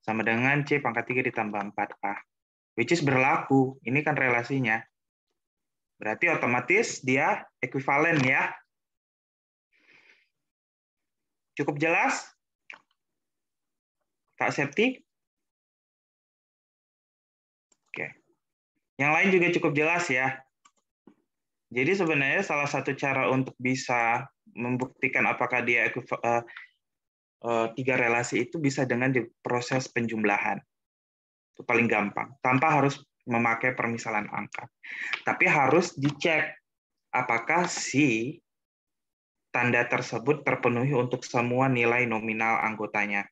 sama dengan C pangkat 3 ditambah 4A which is berlaku. Ini kan relasinya. Berarti otomatis dia ekuivalen ya. Cukup jelas? Kak Septi? Oke. Yang lain juga cukup jelas ya. Jadi sebenarnya salah satu cara untuk bisa membuktikan apakah dia uh, tiga relasi itu bisa dengan proses penjumlahan. Itu paling gampang, tanpa harus memakai permisalan angka. Tapi harus dicek apakah si tanda tersebut terpenuhi untuk semua nilai nominal anggotanya.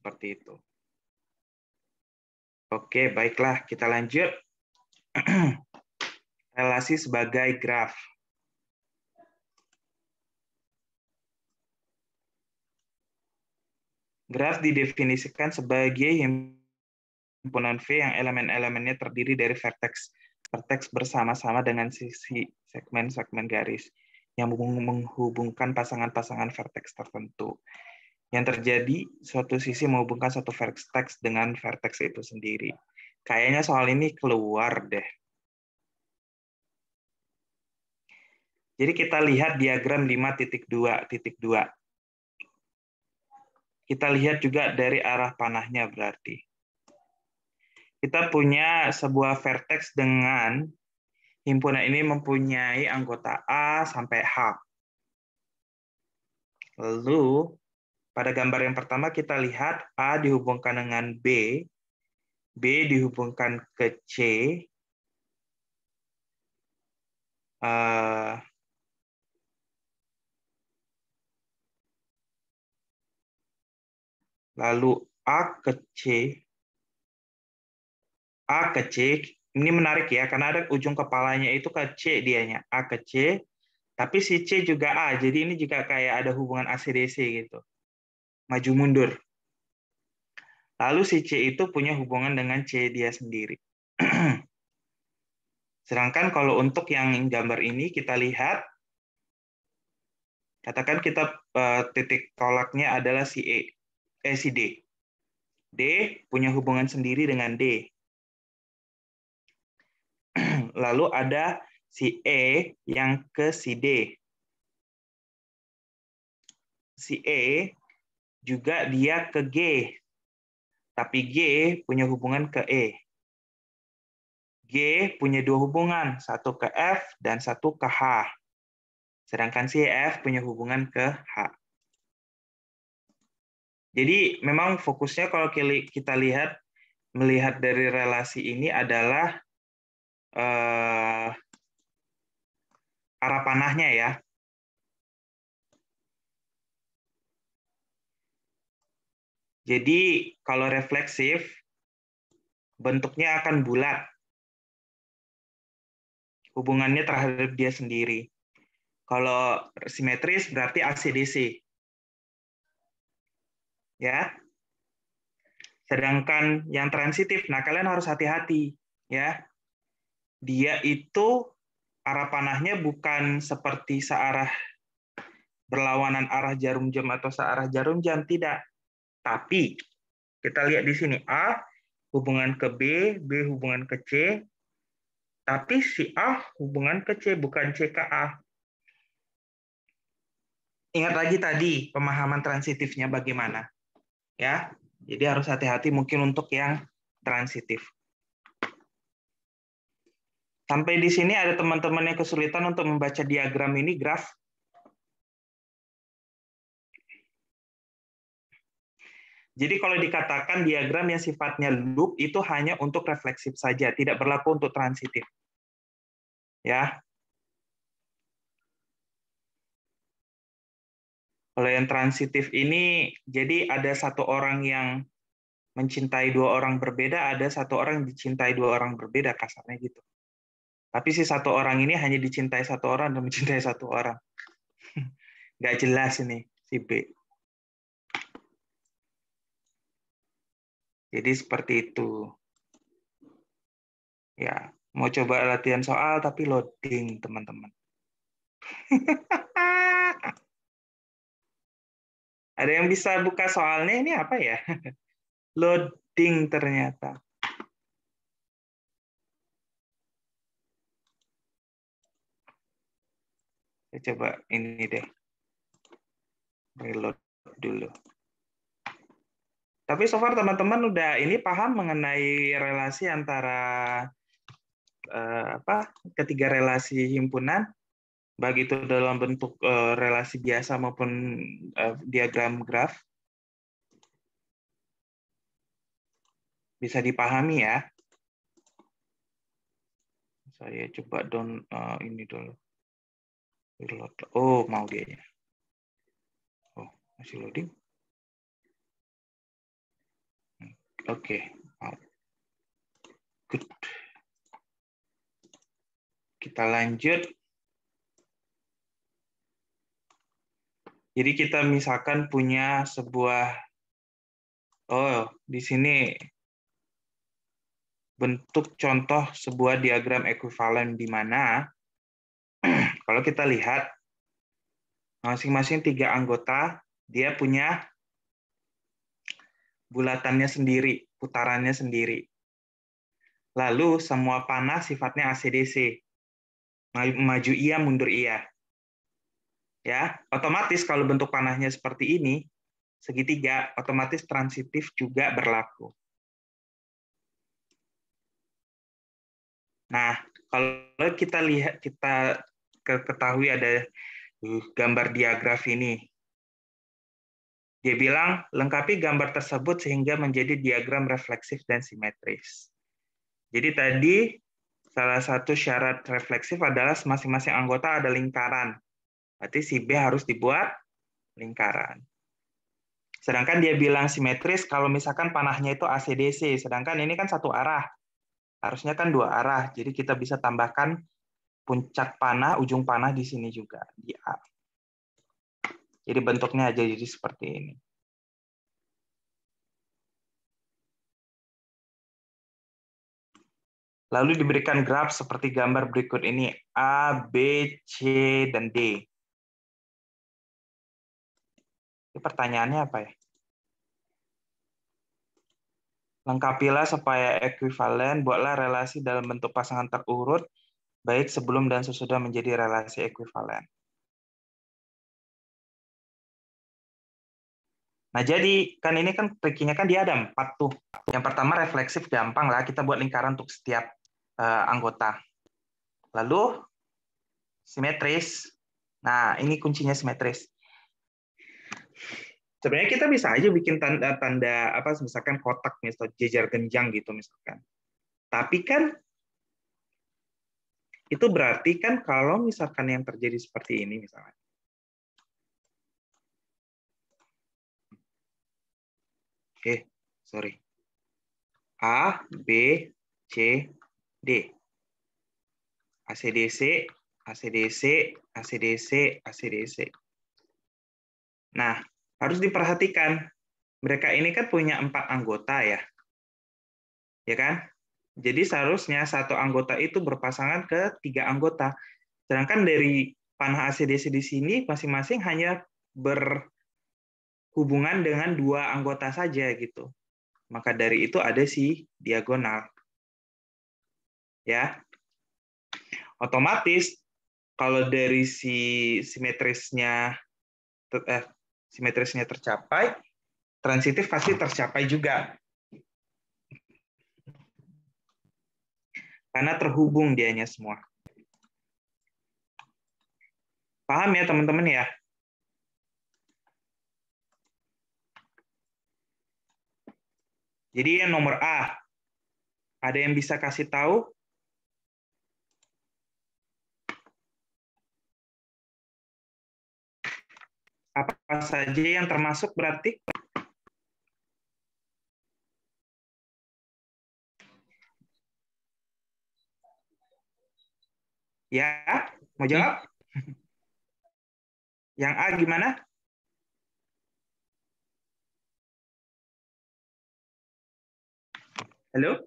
Seperti itu. Oke, baiklah kita lanjut. Relasi sebagai graf. Graf didefinisikan sebagai himpunan V yang elemen-elemennya terdiri dari vertex. Vertex bersama-sama dengan sisi segmen-segmen garis yang menghubungkan pasangan-pasangan vertex tertentu. Yang terjadi, suatu sisi menghubungkan satu vertex dengan vertex itu sendiri. Kayaknya soal ini keluar deh. Jadi kita lihat diagram 5.2.2. Kita lihat juga dari arah panahnya berarti. Kita punya sebuah vertex dengan himpunan ini mempunyai anggota A sampai H. Lalu pada gambar yang pertama kita lihat A dihubungkan dengan B, B dihubungkan ke C, eh, lalu A ke C. A ke C, ini menarik ya, karena ada ujung kepalanya itu ke C dianya, A ke C, tapi si C juga A, jadi ini juga kayak ada hubungan ACDC gitu. Maju mundur. Lalu si C itu punya hubungan dengan C dia sendiri. Sedangkan kalau untuk yang gambar ini kita lihat, katakan kita eh, titik tolaknya adalah si E eh, si D. D punya hubungan sendiri dengan D. Lalu ada si E yang ke si D. Si E juga dia ke G. Tapi G punya hubungan ke E. G punya dua hubungan, satu ke F dan satu ke H. Sedangkan si F punya hubungan ke H. Jadi memang fokusnya kalau kita lihat melihat dari relasi ini adalah uh, arah panahnya ya. Jadi kalau refleksif bentuknya akan bulat. Hubungannya terhadap dia sendiri. Kalau simetris berarti ACDC ya. Sedangkan yang transitif, nah kalian harus hati-hati ya. Dia itu arah panahnya bukan seperti searah berlawanan arah jarum jam atau searah jarum jam tidak. Tapi kita lihat di sini A hubungan ke B, B hubungan ke C. Tapi si A hubungan ke C bukan C ke A. Ingat lagi tadi pemahaman transitifnya bagaimana ya. Jadi harus hati-hati mungkin untuk yang transitif. Sampai di sini ada teman-teman yang kesulitan untuk membaca diagram ini graf. Jadi kalau dikatakan diagram yang sifatnya loop itu hanya untuk refleksif saja, tidak berlaku untuk transitif. Ya. Kalau yang transitif ini, jadi ada satu orang yang mencintai dua orang berbeda, ada satu orang yang dicintai dua orang berbeda, kasarnya gitu. Tapi si satu orang ini hanya dicintai satu orang dan mencintai satu orang. Gak jelas ini si B. Jadi seperti itu. Ya, mau coba latihan soal tapi loading, teman-teman. Ada yang bisa buka soalnya ini apa ya? Loading ternyata. Saya coba ini deh. Reload dulu. Tapi so far teman-teman udah ini paham mengenai relasi antara eh, apa ketiga relasi himpunan baik itu dalam bentuk uh, relasi biasa maupun uh, diagram graf. Bisa dipahami ya. Saya coba down uh, ini dulu. Oh, mau dia ya. Oh, masih loading. Oke, okay, Good. Kita lanjut Jadi kita misalkan punya sebuah oh di sini bentuk contoh sebuah diagram ekuivalen di mana kalau kita lihat masing-masing tiga anggota dia punya bulatannya sendiri, putarannya sendiri. Lalu semua panah sifatnya ACDC. Maju ia, mundur ia ya otomatis kalau bentuk panahnya seperti ini segitiga otomatis transitif juga berlaku nah kalau kita lihat kita ketahui ada uh, gambar diagraf ini dia bilang lengkapi gambar tersebut sehingga menjadi diagram refleksif dan simetris jadi tadi salah satu syarat refleksif adalah masing-masing anggota ada lingkaran Berarti si B harus dibuat lingkaran. Sedangkan dia bilang simetris kalau misalkan panahnya itu ACDC, sedangkan ini kan satu arah. Harusnya kan dua arah, jadi kita bisa tambahkan puncak panah, ujung panah di sini juga, di A. Jadi bentuknya aja jadi seperti ini. Lalu diberikan graf seperti gambar berikut ini, A, B, C, dan D. Ini pertanyaannya apa ya? Lengkapilah supaya ekuivalen, buatlah relasi dalam bentuk pasangan terurut, baik sebelum dan sesudah menjadi relasi ekuivalen. Nah, jadi kan ini kan trikinya kan dia ada empat tuh. Yang pertama refleksif gampang lah, kita buat lingkaran untuk setiap uh, anggota. Lalu simetris. Nah, ini kuncinya simetris. Sebenarnya kita bisa aja bikin tanda-tanda eh, apa misalkan kotak misal jejer genjang gitu misalkan. Tapi kan itu berarti kan kalau misalkan yang terjadi seperti ini misalnya eh sorry A B C D ACDC e, ACDC e, ACDC e, ACDC Nah, harus diperhatikan mereka ini kan punya empat anggota ya, ya kan? Jadi seharusnya satu anggota itu berpasangan ke tiga anggota. Sedangkan dari panah ACDC di sini masing-masing hanya berhubungan dengan dua anggota saja gitu. Maka dari itu ada si diagonal. Ya. Otomatis kalau dari si simetrisnya eh, simetrisnya tercapai, transitif pasti tercapai juga. Karena terhubung dianya semua. Paham ya teman-teman ya? Jadi yang nomor A, ada yang bisa kasih tahu apa saja yang termasuk berarti Ya, mau jawab? Yang A gimana? Halo?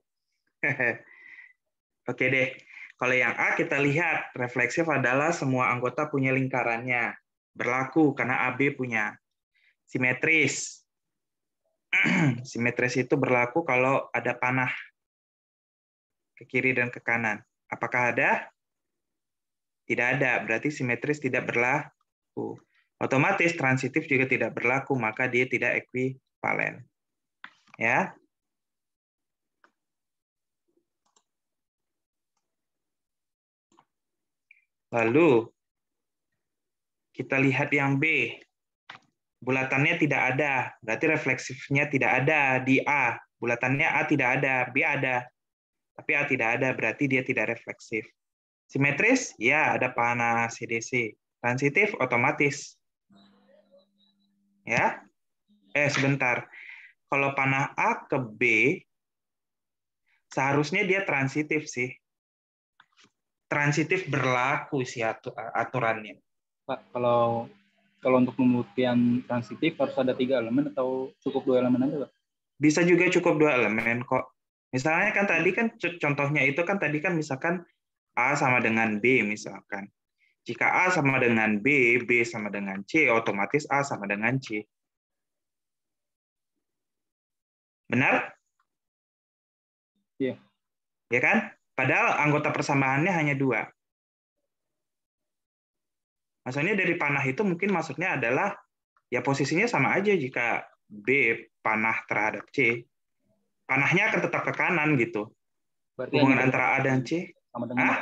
Oke deh. Kalau yang A kita lihat refleksif adalah semua anggota punya lingkarannya berlaku karena AB punya simetris. simetris itu berlaku kalau ada panah ke kiri dan ke kanan. Apakah ada? Tidak ada, berarti simetris tidak berlaku. Otomatis transitif juga tidak berlaku, maka dia tidak ekuivalen. Ya. Lalu kita lihat yang B. Bulatannya tidak ada, berarti refleksifnya tidak ada di A. Bulatannya A tidak ada, B ada. Tapi A tidak ada, berarti dia tidak refleksif. Simetris? Ya, ada panah CDC. Transitif? Otomatis. Ya. Eh, sebentar. Kalau panah A ke B, seharusnya dia transitif sih. Transitif berlaku sih aturannya. Pak kalau kalau untuk pembuktian transitif harus ada tiga elemen atau cukup dua elemen aja Pak? Bisa juga cukup dua elemen kok. Misalnya kan tadi kan contohnya itu kan tadi kan misalkan A sama dengan B misalkan. Jika A sama dengan B, B sama dengan C, otomatis A sama dengan C. Benar? Iya. Ya kan? Padahal anggota persamaannya hanya dua. Maksudnya dari panah itu mungkin maksudnya adalah ya posisinya sama aja jika B panah terhadap C. Panahnya akan tetap ke kanan gitu. Berarti Hubungan antara A dan C sama dengan ah?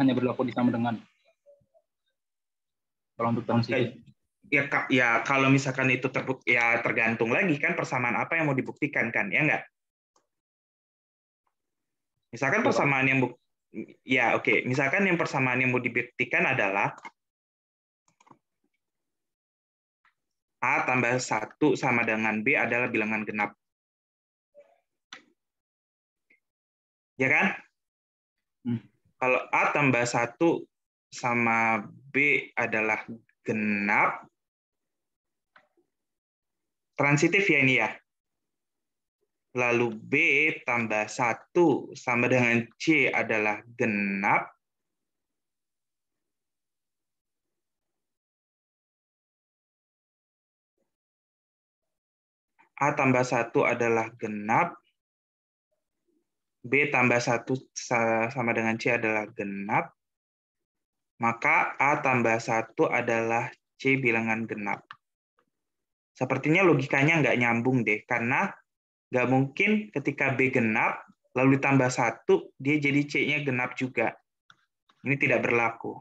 hanya berlaku di sama dengan. Kalau untuk term Ya, ya kalau misalkan itu terbuk ya tergantung lagi kan persamaan apa yang mau dibuktikan kan ya enggak? Misalkan persamaan yang bu ya oke, okay. misalkan yang persamaan yang mau dibuktikan adalah A tambah 1 sama dengan B adalah bilangan genap. Ya kan? Hmm. Kalau A tambah 1 sama B adalah genap, transitif ya ini ya. Lalu B tambah 1 sama dengan C adalah genap, A tambah 1 adalah genap, B tambah 1 sama dengan C adalah genap, maka A tambah 1 adalah C bilangan genap. Sepertinya logikanya nggak nyambung deh, karena nggak mungkin ketika B genap, lalu ditambah 1, dia jadi C-nya genap juga. Ini tidak berlaku.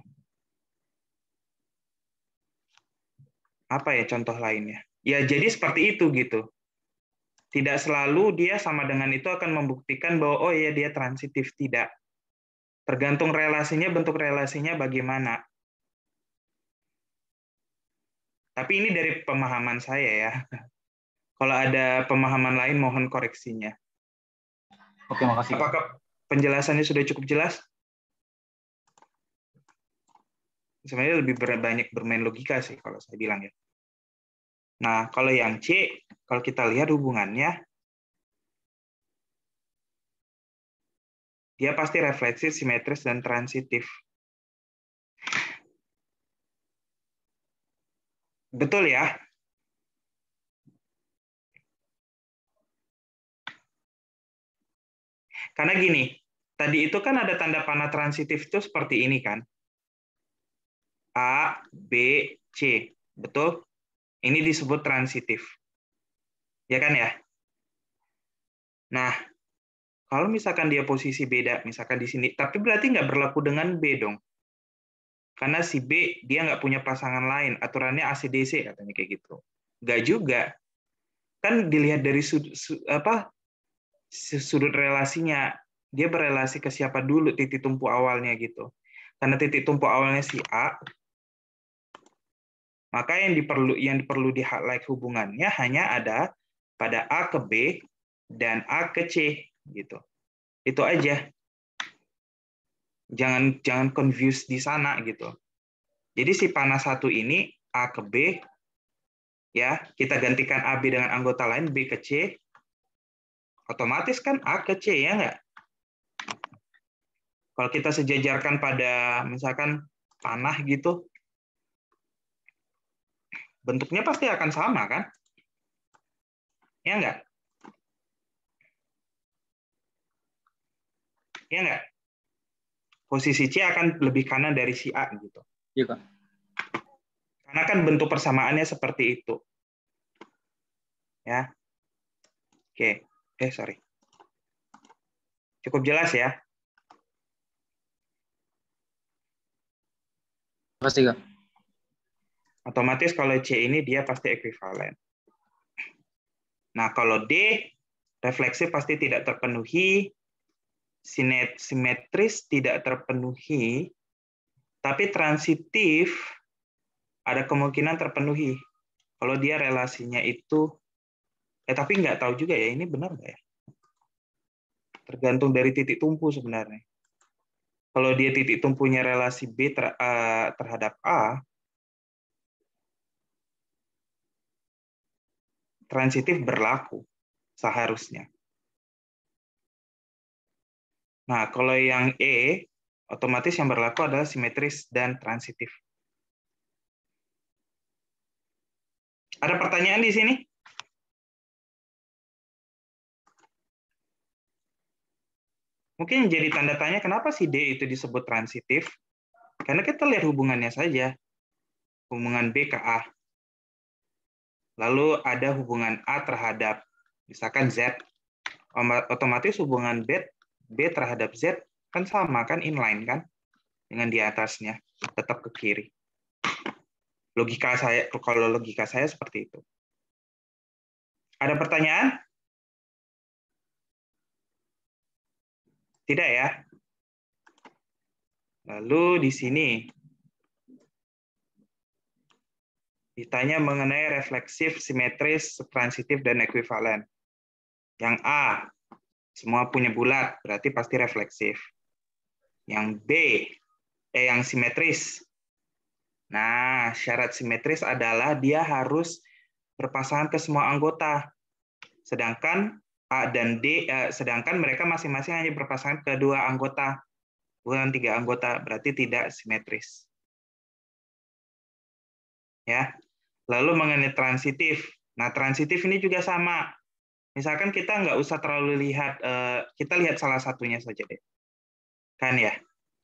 Apa ya contoh lainnya? Ya, jadi seperti itu gitu. Tidak selalu dia sama dengan itu akan membuktikan bahwa oh iya dia transitif tidak. Tergantung relasinya, bentuk relasinya bagaimana. Tapi ini dari pemahaman saya ya. Kalau ada pemahaman lain mohon koreksinya. Oke, makasih. Apakah penjelasannya sudah cukup jelas? Sebenarnya lebih banyak bermain logika sih kalau saya bilang ya. Nah, kalau yang C, kalau kita lihat hubungannya, dia pasti refleksi, simetris, dan transitif. Betul ya? Karena gini, tadi itu kan ada tanda panah transitif itu seperti ini kan. A, B, C. Betul? Ini disebut transitif. Ya kan ya? Nah, kalau misalkan dia posisi beda, misalkan di sini, tapi berarti nggak berlaku dengan B dong. Karena si B, dia nggak punya pasangan lain. Aturannya ACDC, katanya kayak gitu. Nggak juga. Kan dilihat dari sudut, apa, sudut relasinya. Dia berelasi ke siapa dulu titik tumpu awalnya gitu. Karena titik tumpu awalnya si A, maka yang diperlu yang perlu di highlight hubungannya hanya ada pada A ke B dan A ke C gitu. Itu aja. Jangan jangan confuse di sana gitu. Jadi si panas satu ini A ke B ya, kita gantikan AB dengan anggota lain B ke C. Otomatis kan A ke C ya enggak? Kalau kita sejajarkan pada misalkan panah gitu, bentuknya pasti akan sama kan? Ya enggak? Ya enggak? Posisi C akan lebih kanan dari si A gitu. Iya, kan. Karena kan bentuk persamaannya seperti itu. Ya. Oke. Eh, sorry. Cukup jelas ya? Pasti, Kak. Otomatis kalau C ini dia pasti ekuivalen. Nah, kalau D, refleksi pasti tidak terpenuhi, simetris tidak terpenuhi, tapi transitif ada kemungkinan terpenuhi. Kalau dia relasinya itu, eh tapi nggak tahu juga ya, ini benar nggak ya? Tergantung dari titik tumpu sebenarnya. Kalau dia titik tumpunya relasi B ter, uh, terhadap A, transitif berlaku seharusnya. Nah, kalau yang E, otomatis yang berlaku adalah simetris dan transitif. Ada pertanyaan di sini? Mungkin jadi tanda tanya kenapa si D itu disebut transitif? Karena kita lihat hubungannya saja. Hubungan B ke A lalu ada hubungan A terhadap misalkan Z, otomatis hubungan B, B terhadap Z kan sama kan inline kan dengan di atasnya, tetap ke kiri. Logika saya kalau logika saya seperti itu. Ada pertanyaan? Tidak ya? Lalu di sini ditanya mengenai refleksif, simetris, transitif, dan ekuivalen. Yang A, semua punya bulat, berarti pasti refleksif. Yang B, eh, yang simetris. Nah, syarat simetris adalah dia harus berpasangan ke semua anggota. Sedangkan A dan D, eh, sedangkan mereka masing-masing hanya berpasangan ke dua anggota, bukan tiga anggota, berarti tidak simetris ya Lalu mengenai transitif. Nah, transitif ini juga sama. Misalkan kita nggak usah terlalu lihat, eh, kita lihat salah satunya saja deh. Kan ya?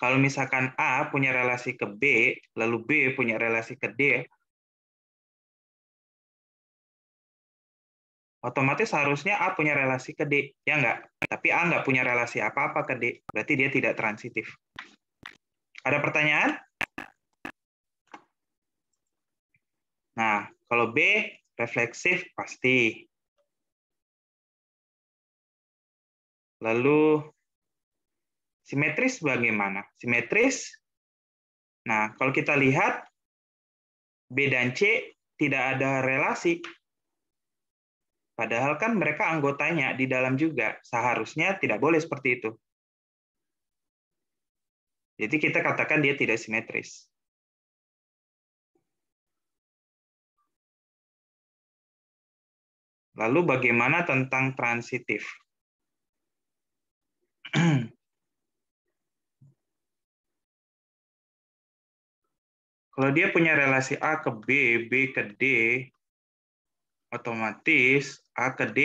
Kalau misalkan A punya relasi ke B, lalu B punya relasi ke D, otomatis harusnya A punya relasi ke D, ya nggak? Tapi A nggak punya relasi apa-apa ke D, berarti dia tidak transitif. Ada pertanyaan? Nah, kalau B refleksif pasti. Lalu simetris bagaimana? Simetris. Nah, kalau kita lihat B dan C tidak ada relasi. Padahal kan mereka anggotanya di dalam juga. Seharusnya tidak boleh seperti itu. Jadi kita katakan dia tidak simetris. Lalu bagaimana tentang transitif? Kalau dia punya relasi A ke B, B ke D, otomatis A ke D,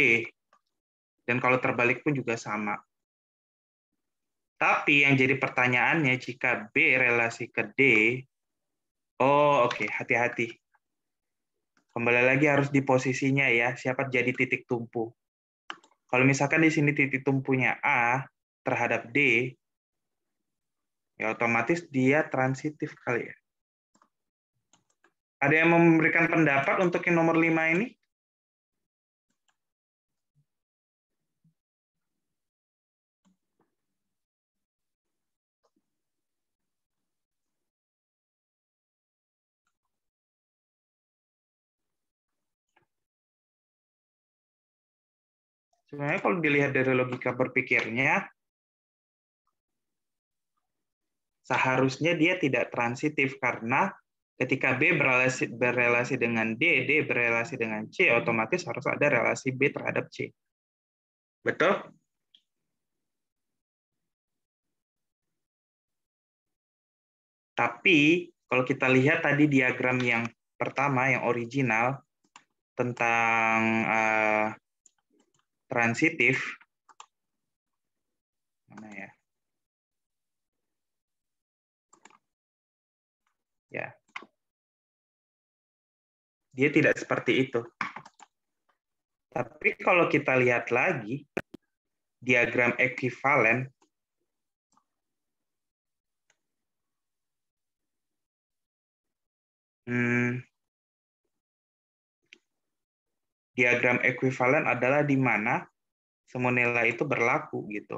dan kalau terbalik pun juga sama. Tapi yang jadi pertanyaannya, jika B relasi ke D, oh oke, okay, hati-hati. Kembali lagi harus di posisinya ya, siapa jadi titik tumpu. Kalau misalkan di sini titik tumpunya A terhadap D, ya otomatis dia transitif kali ya. Ada yang memberikan pendapat untuk yang nomor 5 ini? Sebenarnya kalau dilihat dari logika berpikirnya, seharusnya dia tidak transitif karena ketika B berrelasi, berrelasi dengan D, D berrelasi dengan C, otomatis harus ada relasi B terhadap C. Betul? Tapi kalau kita lihat tadi diagram yang pertama yang original tentang uh, transitif mana ya? Ya. Dia tidak seperti itu. Tapi kalau kita lihat lagi diagram ekivalen. hmm, diagram ekuivalen adalah di mana nilai itu berlaku gitu.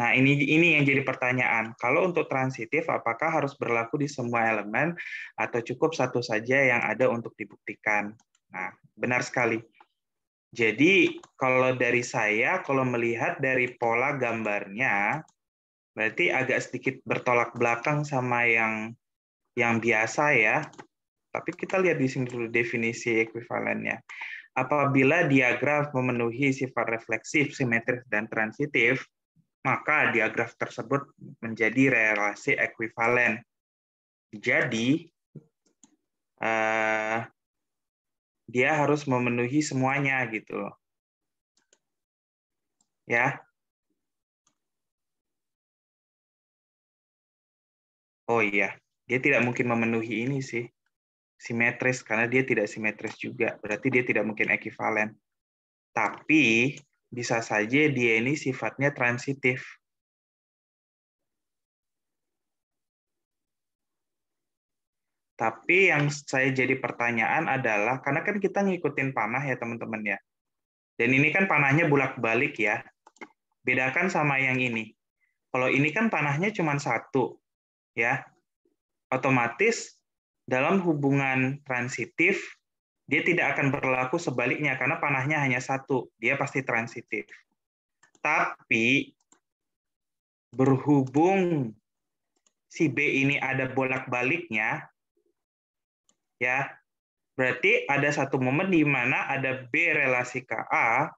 Nah, ini ini yang jadi pertanyaan. Kalau untuk transitif, apakah harus berlaku di semua elemen atau cukup satu saja yang ada untuk dibuktikan? Nah, benar sekali. Jadi, kalau dari saya, kalau melihat dari pola gambarnya, berarti agak sedikit bertolak belakang sama yang yang biasa ya. Tapi kita lihat di sini dulu definisi ekuivalennya. Apabila diagraf memenuhi sifat refleksif, simetris, dan transitif, maka diagraf tersebut menjadi relasi ekuivalen. Jadi, eh, dia harus memenuhi semuanya gitu loh. Ya. Oh iya, dia tidak mungkin memenuhi ini sih simetris karena dia tidak simetris juga berarti dia tidak mungkin ekivalen tapi bisa saja dia ini sifatnya transitif Tapi yang saya jadi pertanyaan adalah karena kan kita ngikutin panah ya teman-teman ya. Dan ini kan panahnya bolak-balik ya. Bedakan sama yang ini. Kalau ini kan panahnya cuma satu ya otomatis dalam hubungan transitif dia tidak akan berlaku sebaliknya karena panahnya hanya satu, dia pasti transitif. Tapi berhubung si B ini ada bolak-baliknya ya. Berarti ada satu momen di mana ada B relasi ke A,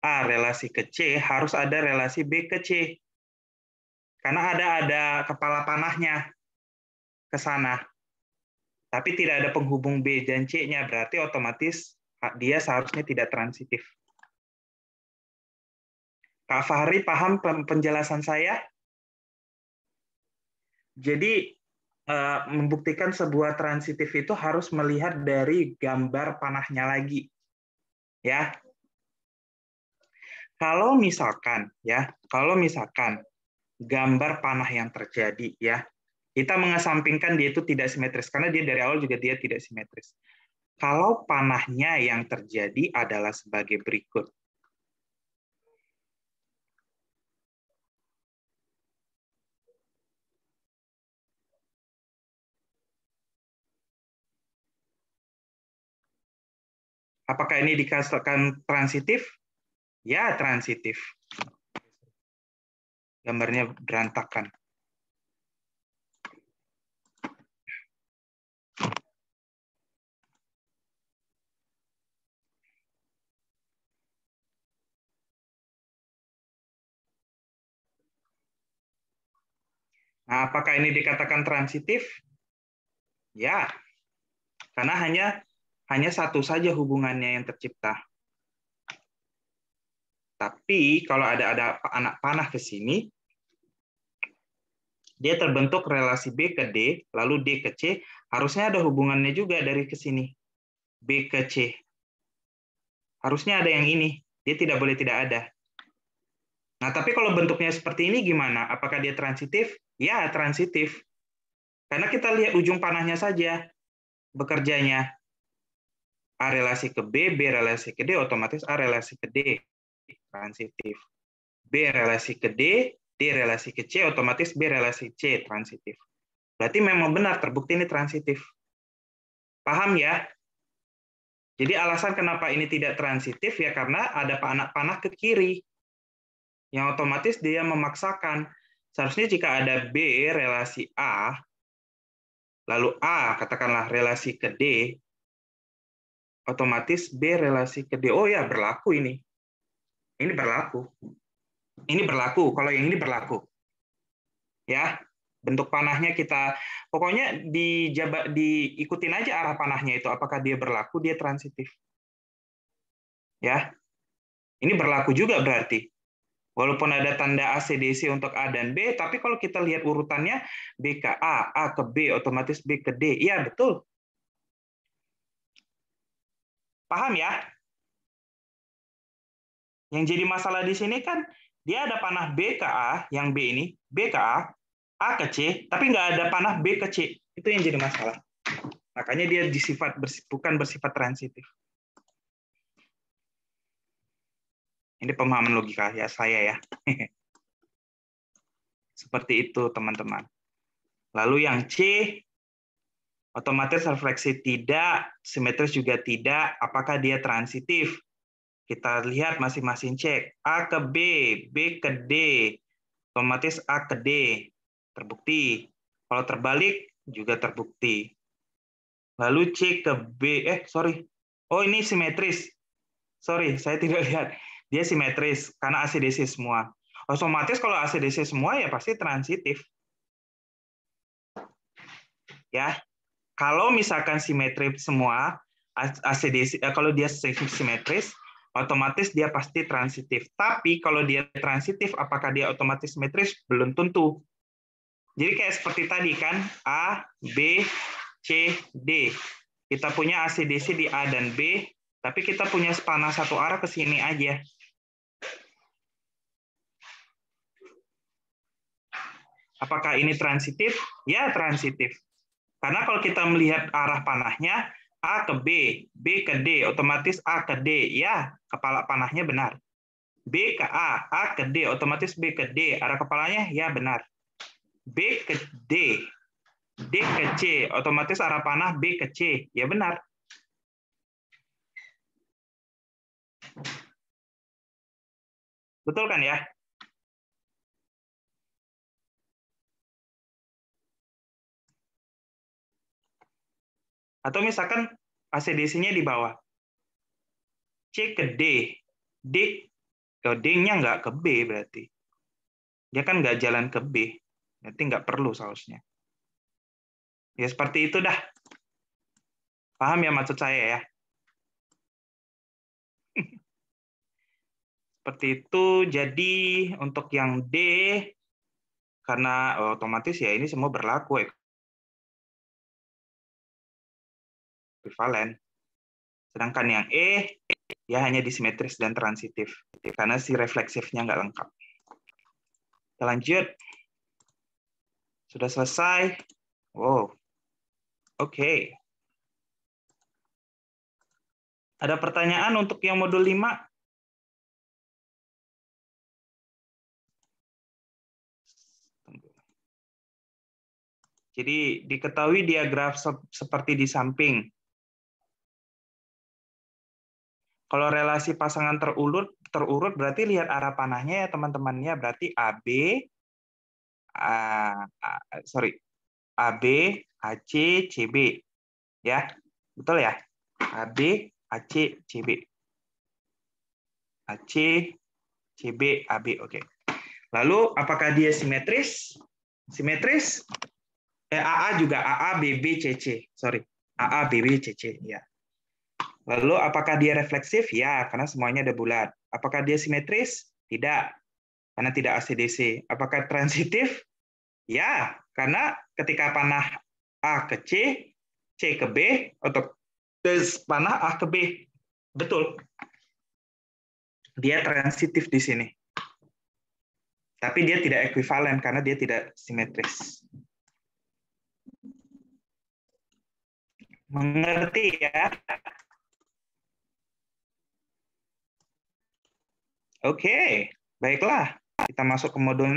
A relasi ke C, harus ada relasi B ke C. Karena ada ada kepala panahnya ke sana. Tapi tidak ada penghubung B dan C-nya, berarti otomatis dia seharusnya tidak transitif. Kak Fahri paham penjelasan saya? Jadi eh, membuktikan sebuah transitif itu harus melihat dari gambar panahnya lagi. Ya. Kalau misalkan ya, kalau misalkan gambar panah yang terjadi ya, kita mengesampingkan dia itu tidak simetris karena dia dari awal juga dia tidak simetris. Kalau panahnya yang terjadi adalah sebagai berikut. Apakah ini dikatakan transitif? Ya, transitif. Gambarnya berantakan. Nah, apakah ini dikatakan transitif? Ya, karena hanya hanya satu saja hubungannya yang tercipta. Tapi kalau ada ada anak panah ke sini, dia terbentuk relasi B ke D, lalu D ke C, harusnya ada hubungannya juga dari ke sini. B ke C. Harusnya ada yang ini. Dia tidak boleh tidak ada. Nah, tapi kalau bentuknya seperti ini gimana? Apakah dia transitif? Ya, transitif. Karena kita lihat ujung panahnya saja bekerjanya. A relasi ke B, B relasi ke D, otomatis A relasi ke D. Transitif. B relasi ke D, D relasi ke C, otomatis B relasi C. Transitif. Berarti memang benar, terbukti ini transitif. Paham ya? Jadi alasan kenapa ini tidak transitif ya karena ada panah-panah ke kiri yang otomatis dia memaksakan Seharusnya jika ada B relasi A, lalu A katakanlah relasi ke D, otomatis B relasi ke D. Oh ya, berlaku ini. Ini berlaku. Ini berlaku, kalau yang ini berlaku. Ya, bentuk panahnya kita pokoknya di diikutin aja arah panahnya itu apakah dia berlaku dia transitif ya ini berlaku juga berarti Walaupun ada tanda ACDC e, untuk A dan B, tapi kalau kita lihat urutannya B ke A, A ke B, otomatis B ke D. Iya, betul. Paham ya? Yang jadi masalah di sini kan dia ada panah B ke A, yang B ini, B ke A, A ke C, tapi nggak ada panah B ke C. Itu yang jadi masalah. Makanya dia disifat bersifat, bukan bersifat transitif. Ini pemahaman logika ya saya ya. Seperti itu teman-teman. Lalu yang C otomatis refleksi tidak, simetris juga tidak, apakah dia transitif? Kita lihat masing-masing cek. A ke B, B ke D, otomatis A ke D, terbukti. Kalau terbalik, juga terbukti. Lalu C ke B, eh sorry, oh ini simetris. Sorry, saya tidak lihat dia simetris karena ACDC semua. Otomatis kalau ACDC semua ya pasti transitif. Ya. Kalau misalkan simetris semua, ACDC eh, kalau dia simetris, otomatis dia pasti transitif. Tapi kalau dia transitif apakah dia otomatis simetris? Belum tentu. Jadi kayak seperti tadi kan A, B, C, D. Kita punya ACDC di A dan B, tapi kita punya spana satu arah ke sini aja Apakah ini transitif? Ya, transitif. Karena kalau kita melihat arah panahnya, A ke B, B ke D, otomatis A ke D. Ya, kepala panahnya benar. B ke A, A ke D, otomatis B ke D. Arah kepalanya ya benar. B ke D, D ke C, otomatis arah panah B ke C. Ya benar. Betul kan ya? Atau misalkan ACDC-nya di bawah. C ke D. D ke D-nya nggak ke B berarti. Dia kan nggak jalan ke B. Berarti nggak perlu sausnya. Ya seperti itu dah. Paham ya maksud saya ya? seperti itu. Jadi untuk yang D, karena otomatis ya ini semua berlaku bivalen. Sedangkan yang E, ya hanya disimetris dan transitif, karena si refleksifnya nggak lengkap. Kita lanjut. Sudah selesai. Wow. Oke. Okay. Ada pertanyaan untuk yang modul 5? Jadi diketahui dia seperti di samping Kalau relasi pasangan terurut terurut berarti lihat arah panahnya ya teman-temannya berarti AB A, A, sorry AB AC CB ya betul ya AB AC CB AC CB AB oke okay. lalu apakah dia simetris simetris eh, AA juga AA BB CC sorry AA BB CC ya Lalu apakah dia refleksif? Ya, karena semuanya ada bulat. Apakah dia simetris? Tidak, karena tidak ACDC. Apakah transitif? Ya, karena ketika panah A ke C, C ke B, atau panah A ke B. Betul. Dia transitif di sini. Tapi dia tidak ekuivalen karena dia tidak simetris. Mengerti ya? Oke, baiklah. Kita masuk ke modul 6.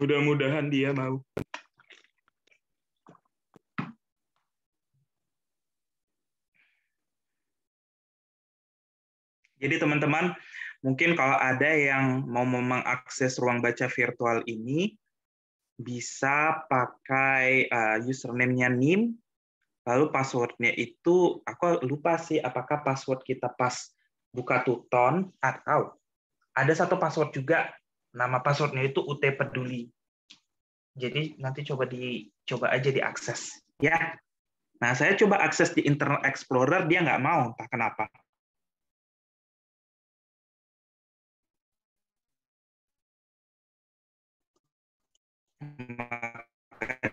Mudah-mudahan dia mau. Jadi teman-teman, mungkin kalau ada yang mau mengakses ruang baca virtual ini, bisa pakai uh, username-nya NIM lalu passwordnya itu aku lupa sih apakah password kita pas buka tuton atau ada satu password juga nama passwordnya itu ut peduli jadi nanti coba dicoba aja diakses ya nah saya coba akses di internal explorer dia nggak mau entah kenapa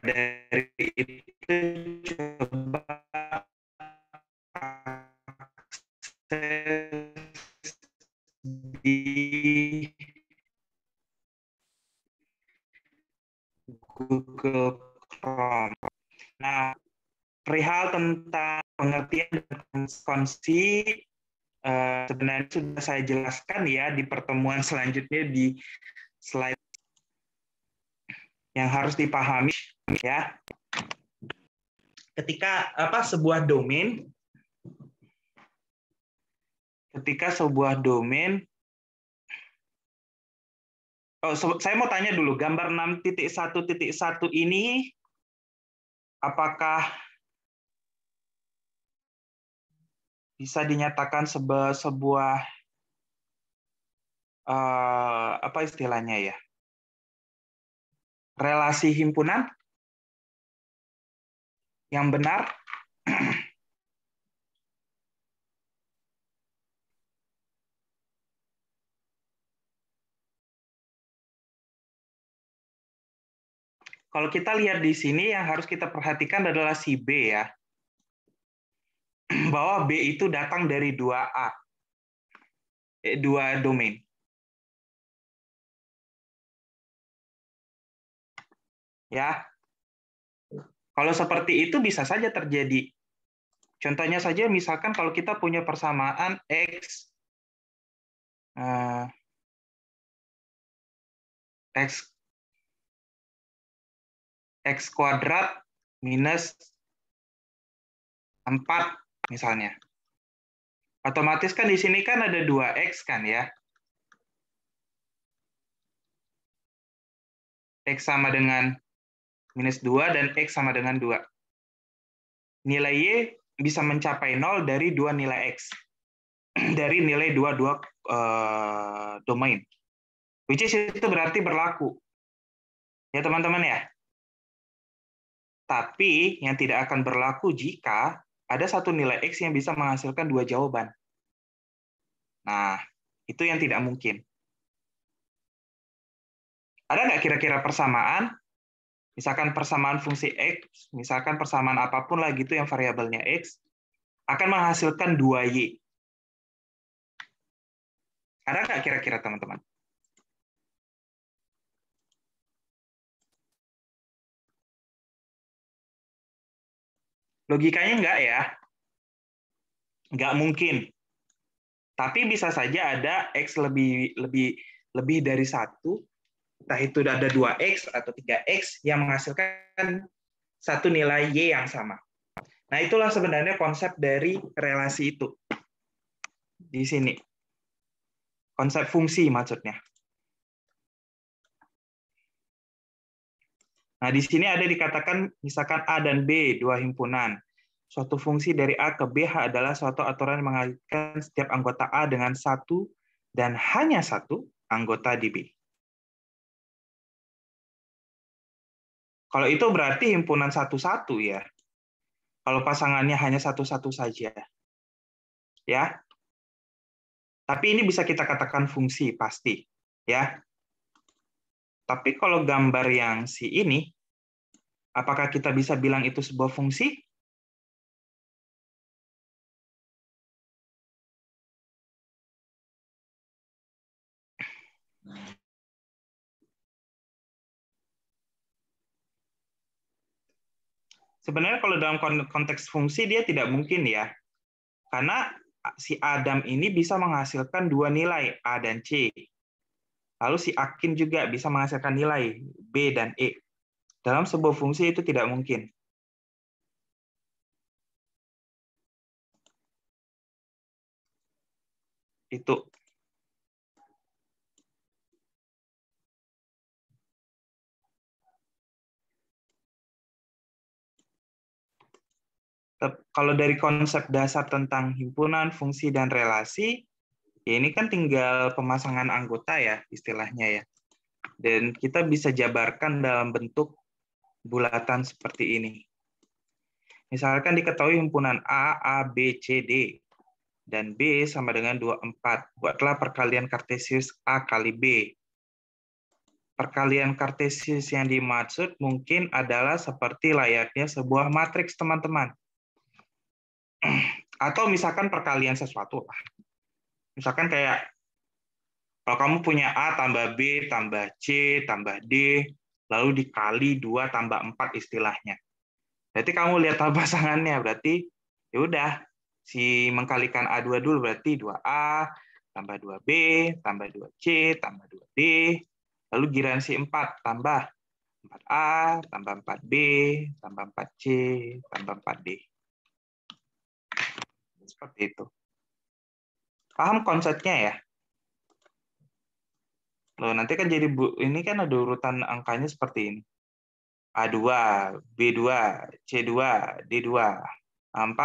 dari itu di Google Chrome. Nah, perihal tentang pengertian dan konsumsi eh, sebenarnya sudah saya jelaskan ya di pertemuan selanjutnya di slide yang harus dipahami ya. Ketika apa sebuah domain ketika sebuah domain oh, saya mau tanya dulu gambar 6.1.1 ini apakah bisa dinyatakan sebe sebuah uh, apa istilahnya ya relasi himpunan yang benar Kalau kita lihat di sini yang harus kita perhatikan adalah si B ya. Bahwa B itu datang dari dua A. Eh, dua domain. Ya. Kalau seperti itu bisa saja terjadi. Contohnya saja misalkan kalau kita punya persamaan X eh, X X kuadrat minus 4 misalnya. Otomatis kan di sini kan ada 2X kan ya. X sama dengan minus 2 dan X sama dengan 2. Nilai Y bisa mencapai 0 dari dua nilai X. dari nilai dua-dua uh, eh, domain. Which is itu berarti berlaku. Ya teman-teman ya. Tapi yang tidak akan berlaku jika ada satu nilai X yang bisa menghasilkan dua jawaban. Nah, itu yang tidak mungkin. Ada nggak kira-kira persamaan? Misalkan persamaan fungsi X, misalkan persamaan apapun lagi itu yang variabelnya X, akan menghasilkan 2Y. Ada nggak kira-kira teman-teman? Logikanya enggak ya. Enggak mungkin. Tapi bisa saja ada X lebih lebih lebih dari satu, entah itu ada 2X atau 3X yang menghasilkan satu nilai Y yang sama. Nah, itulah sebenarnya konsep dari relasi itu. Di sini. Konsep fungsi maksudnya. Nah, di sini ada dikatakan misalkan A dan B dua himpunan. Suatu fungsi dari A ke B h adalah suatu aturan yang mengaitkan setiap anggota A dengan satu dan hanya satu anggota di B. Kalau itu berarti himpunan satu-satu ya. Kalau pasangannya hanya satu-satu saja. Ya. Tapi ini bisa kita katakan fungsi pasti, ya. Tapi kalau gambar yang si ini, Apakah kita bisa bilang itu sebuah fungsi? Sebenarnya kalau dalam konteks fungsi dia tidak mungkin ya. Karena si Adam ini bisa menghasilkan dua nilai, A dan C. Lalu si Akin juga bisa menghasilkan nilai B dan E. Dalam sebuah fungsi itu tidak mungkin. Itu kalau dari konsep dasar tentang himpunan, fungsi, dan relasi, ya ini kan tinggal pemasangan anggota ya istilahnya ya. Dan kita bisa jabarkan dalam bentuk bulatan seperti ini. Misalkan diketahui himpunan A, A, B, C, D, dan B sama dengan 24. Buatlah perkalian kartesius A kali B. Perkalian kartesius yang dimaksud mungkin adalah seperti layaknya sebuah matriks, teman-teman. Atau misalkan perkalian sesuatu. Misalkan kayak kalau kamu punya A tambah B tambah C tambah D, lalu dikali dua tambah empat istilahnya. Berarti kamu lihat pasangannya, berarti ya udah si mengkalikan a dua dulu berarti 2A tambah dua b tambah dua c tambah dua d lalu giran si 4 tambah empat a tambah empat b tambah empat c tambah empat d Seperti itu. Paham konsepnya ya? Loh, nanti kan jadi bu, ini kan ada urutan angkanya seperti ini. A2, B2, C2, D2, A4,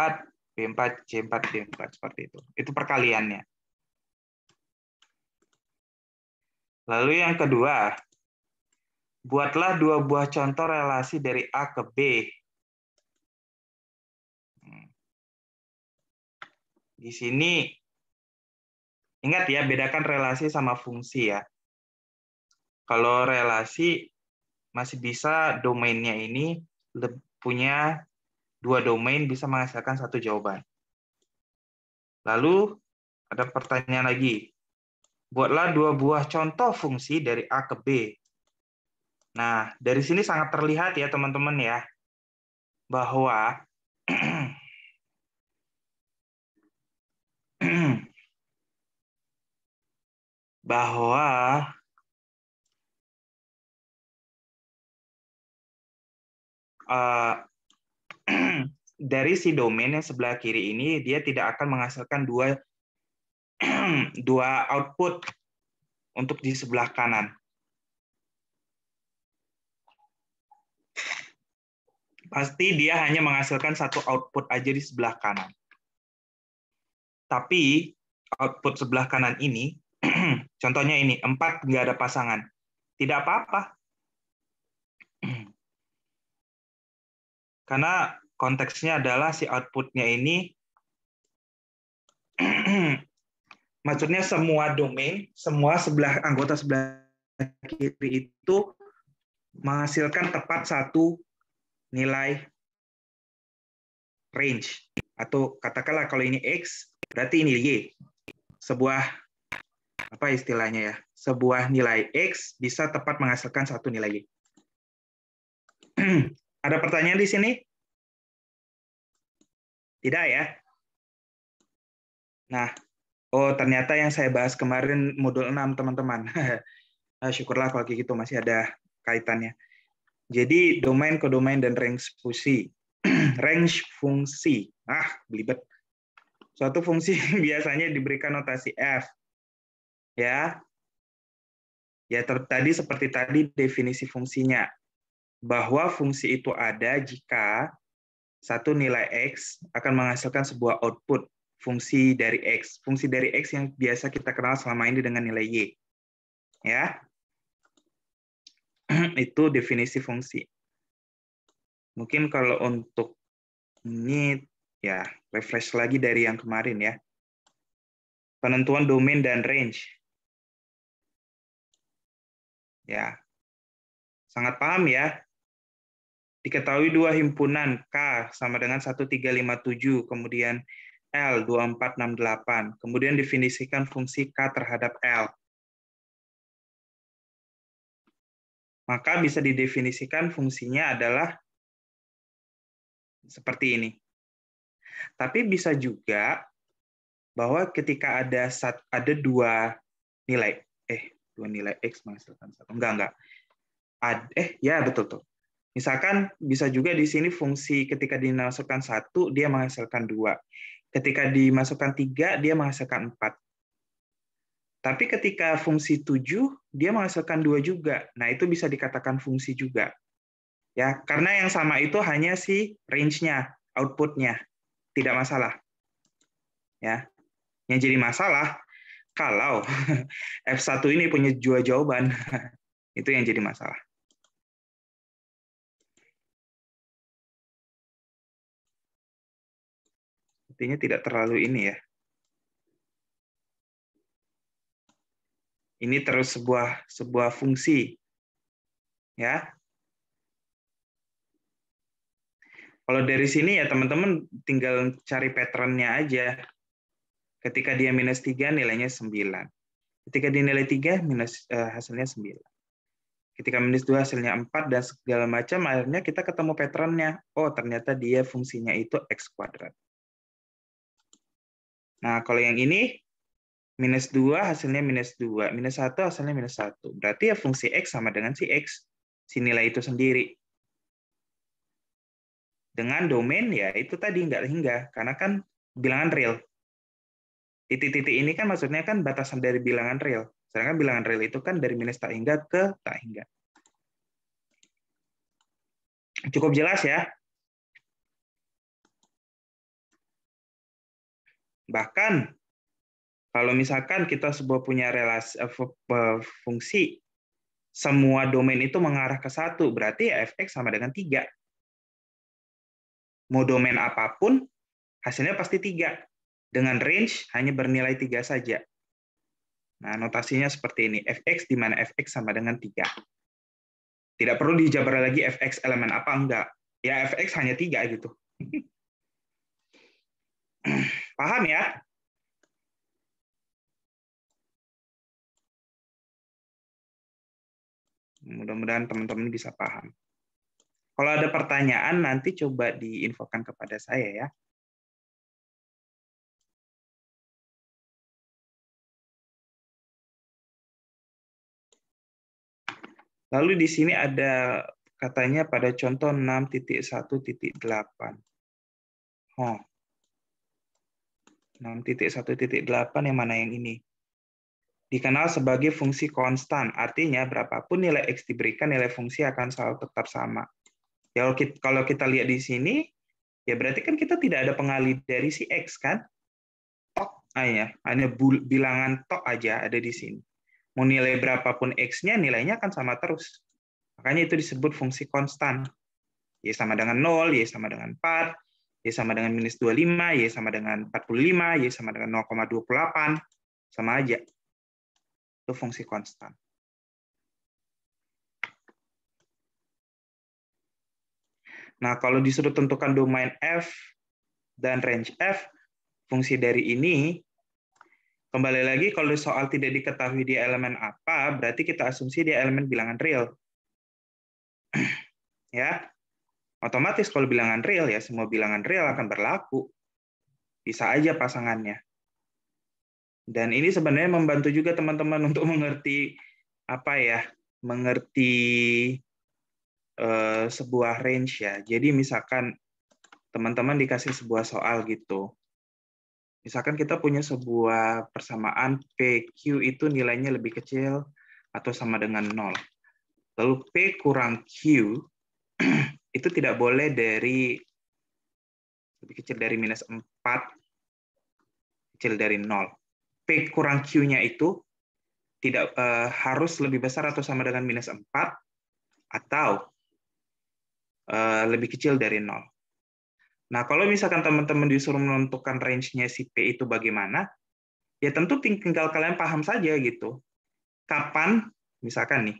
B4, C4, D4 seperti itu. Itu perkaliannya. Lalu yang kedua, buatlah dua buah contoh relasi dari A ke B. Hmm. Di sini ingat ya bedakan relasi sama fungsi ya. Kalau relasi masih bisa domainnya ini punya dua domain bisa menghasilkan satu jawaban. Lalu ada pertanyaan lagi. Buatlah dua buah contoh fungsi dari A ke B. Nah, dari sini sangat terlihat ya teman-teman ya bahwa bahwa Eh, dari si domain yang sebelah kiri ini dia tidak akan menghasilkan dua dua output untuk di sebelah kanan. Pasti dia hanya menghasilkan satu output aja di sebelah kanan. Tapi output sebelah kanan ini, contohnya ini, empat, nggak ada pasangan. Tidak apa-apa, Karena konteksnya adalah si outputnya ini maksudnya semua domain, semua sebelah anggota sebelah kiri itu menghasilkan tepat satu nilai range atau katakanlah kalau ini x berarti ini y sebuah apa istilahnya ya sebuah nilai x bisa tepat menghasilkan satu nilai y Ada pertanyaan di sini? Tidak ya? Nah, oh ternyata yang saya bahas kemarin modul 6, teman-teman. Ah, syukurlah kalau kayak gitu masih ada kaitannya. Jadi domain ke domain dan range fungsi. range fungsi. Ah, belibet. Suatu fungsi biasanya diberikan notasi f. Ya. Ya tadi seperti tadi definisi fungsinya bahwa fungsi itu ada jika satu nilai x akan menghasilkan sebuah output fungsi dari x. Fungsi dari x yang biasa kita kenal selama ini dengan nilai y. Ya. itu definisi fungsi. Mungkin kalau untuk ini ya refresh lagi dari yang kemarin ya. Penentuan domain dan range. Ya. Sangat paham ya Diketahui dua himpunan K sama dengan 1357, kemudian L 2468. Kemudian definisikan fungsi K terhadap L. Maka bisa didefinisikan fungsinya adalah seperti ini. Tapi bisa juga bahwa ketika ada sat, ada dua nilai, eh dua nilai x menghasilkan satu, enggak enggak. Ad, eh ya betul tuh Misalkan bisa juga di sini fungsi ketika dimasukkan satu dia menghasilkan dua, ketika dimasukkan tiga dia menghasilkan empat. Tapi ketika fungsi tujuh dia menghasilkan dua juga. Nah itu bisa dikatakan fungsi juga, ya karena yang sama itu hanya si range-nya, outputnya, tidak masalah, ya. Yang jadi masalah kalau F1 ini punya dua jawaban, itu yang jadi masalah. sepertinya tidak terlalu ini ya. Ini terus sebuah sebuah fungsi. Ya. Kalau dari sini ya teman-teman tinggal cari patternnya aja. Ketika dia minus 3 nilainya 9. Ketika dia nilai 3 minus uh, hasilnya 9. Ketika minus 2 hasilnya 4 dan segala macam akhirnya kita ketemu patternnya. Oh ternyata dia fungsinya itu x kuadrat. Nah, kalau yang ini minus 2 hasilnya minus 2, minus 1 hasilnya minus 1. Berarti ya fungsi X sama dengan si X, si nilai itu sendiri. Dengan domain ya itu tadi nggak hingga, karena kan bilangan real. Titik-titik ini kan maksudnya kan batasan dari bilangan real. Sedangkan bilangan real itu kan dari minus tak hingga ke tak hingga. Cukup jelas ya. Bahkan kalau misalkan kita sebuah punya relasi eh, fungsi semua domain itu mengarah ke satu, berarti ya fx sama dengan tiga. Mau domain apapun, hasilnya pasti tiga. Dengan range hanya bernilai tiga saja. Nah, notasinya seperti ini. fx di mana fx sama dengan tiga. Tidak perlu dijabar lagi fx elemen apa enggak. Ya, fx hanya tiga gitu. Paham ya? Mudah-mudahan teman-teman bisa paham. Kalau ada pertanyaan nanti coba diinfokan kepada saya ya. Lalu di sini ada katanya pada contoh 6.1.8. Oh. 6.1.8 yang mana yang ini. Dikenal sebagai fungsi konstan, artinya berapapun nilai x diberikan, nilai fungsi akan selalu tetap sama. Ya, kalau kita lihat di sini, ya berarti kan kita tidak ada pengali dari si x kan? Tok, ah ya, hanya bilangan tok aja ada di sini. Mau nilai berapapun x-nya, nilainya akan sama terus. Makanya itu disebut fungsi konstan. Y sama dengan 0, Y sama dengan 4, Y sama dengan minus 25, Y sama dengan 45, Y sama dengan 0,28, sama aja. Itu fungsi konstan. Nah, kalau disuruh tentukan domain F dan range F, fungsi dari ini, kembali lagi kalau soal tidak diketahui di elemen apa, berarti kita asumsi di elemen bilangan real. ya, Otomatis kalau bilangan real ya, semua bilangan real akan berlaku. Bisa aja pasangannya. Dan ini sebenarnya membantu juga teman-teman untuk mengerti apa ya, mengerti uh, sebuah range ya. Jadi misalkan teman-teman dikasih sebuah soal gitu. Misalkan kita punya sebuah persamaan PQ itu nilainya lebih kecil atau sama dengan nol Lalu P kurang Q itu tidak boleh dari lebih kecil dari minus 4, kecil dari 0. P kurang Q-nya itu tidak uh, harus lebih besar atau sama dengan minus 4, atau uh, lebih kecil dari 0. Nah, kalau misalkan teman-teman disuruh menentukan range-nya si P itu bagaimana, ya tentu tinggal kalian paham saja gitu. Kapan, misalkan nih,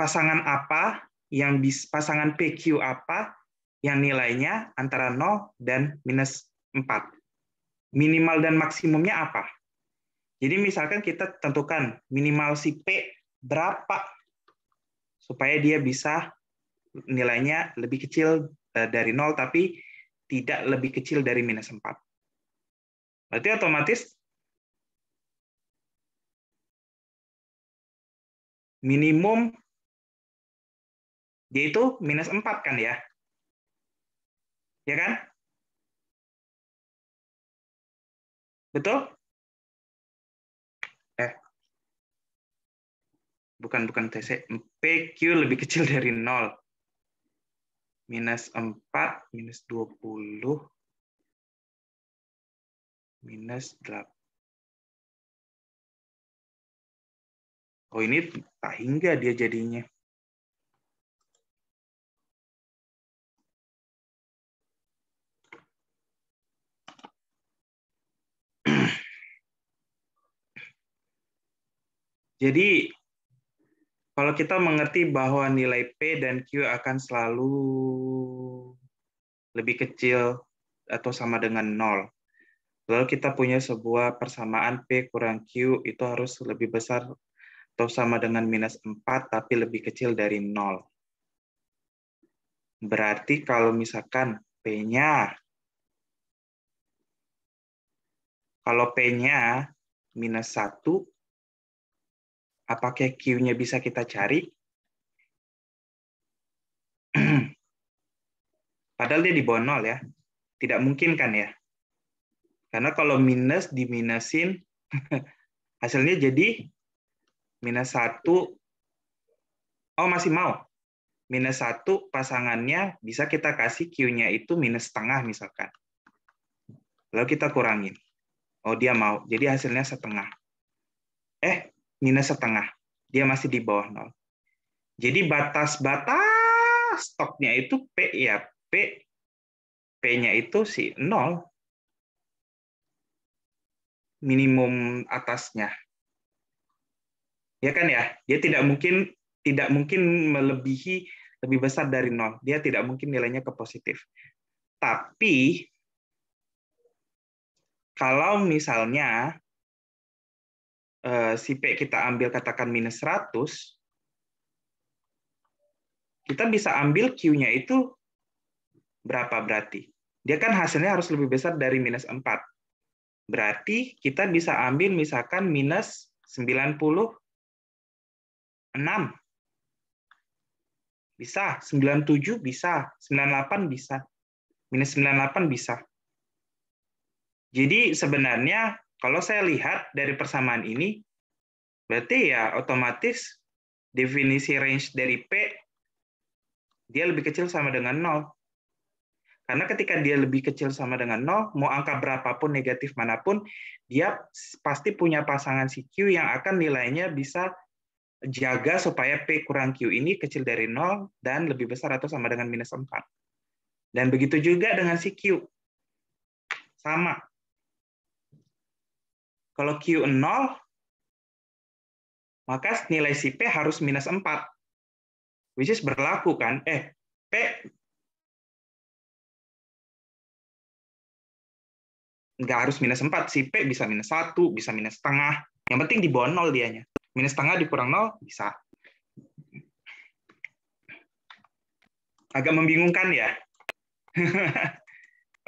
pasangan apa yang bis, pasangan PQ apa yang nilainya antara 0 dan minus 4. Minimal dan maksimumnya apa? Jadi misalkan kita tentukan minimal si P berapa supaya dia bisa nilainya lebih kecil eh, dari 0 tapi tidak lebih kecil dari minus 4. Berarti otomatis minimum J itu minus 4 kan ya? Ya kan? Betul? Eh. Bukan, bukan TC. PQ lebih kecil dari 0. Minus 4, minus 20, minus 8. Oh ini tak hingga dia jadinya. Jadi kalau kita mengerti bahwa nilai P dan Q akan selalu lebih kecil atau sama dengan nol, lalu kita punya sebuah persamaan P kurang Q itu harus lebih besar atau sama dengan minus 4, tapi lebih kecil dari nol. Berarti kalau misalkan P-nya, kalau P-nya minus 1, Apakah Q-nya bisa kita cari? Padahal dia di bawah nol ya. Tidak mungkin kan ya? Karena kalau minus diminusin, hasilnya jadi minus 1. Oh, masih mau. Minus 1 pasangannya bisa kita kasih Q-nya itu minus setengah misalkan. Lalu kita kurangin. Oh, dia mau. Jadi hasilnya setengah. Eh, minus setengah. Dia masih di bawah nol. Jadi batas-batas stoknya itu P ya P P-nya itu si nol minimum atasnya. Ya kan ya? Dia tidak mungkin tidak mungkin melebihi lebih besar dari nol. Dia tidak mungkin nilainya ke positif. Tapi kalau misalnya Eh, si P kita ambil katakan minus 100, kita bisa ambil Q-nya itu berapa berarti? Dia kan hasilnya harus lebih besar dari minus 4. Berarti kita bisa ambil misalkan minus 96. Bisa, 97 bisa, 98 bisa, minus 98 bisa. Jadi sebenarnya kalau saya lihat dari persamaan ini, berarti ya otomatis definisi range dari P dia lebih kecil sama dengan 0. Karena ketika dia lebih kecil sama dengan 0, mau angka berapapun negatif manapun, dia pasti punya pasangan q yang akan nilainya bisa jaga supaya P kurang Q ini kecil dari 0 dan lebih besar atau sama dengan minus 4. Dan begitu juga dengan q, Sama. Kalau Q 0, maka nilai si P harus minus 4. Which is berlaku kan? Eh, P nggak harus minus 4. Si P bisa minus 1, bisa minus setengah. Yang penting di bawah 0 dianya. Minus setengah dikurang 0, bisa. Agak membingungkan ya?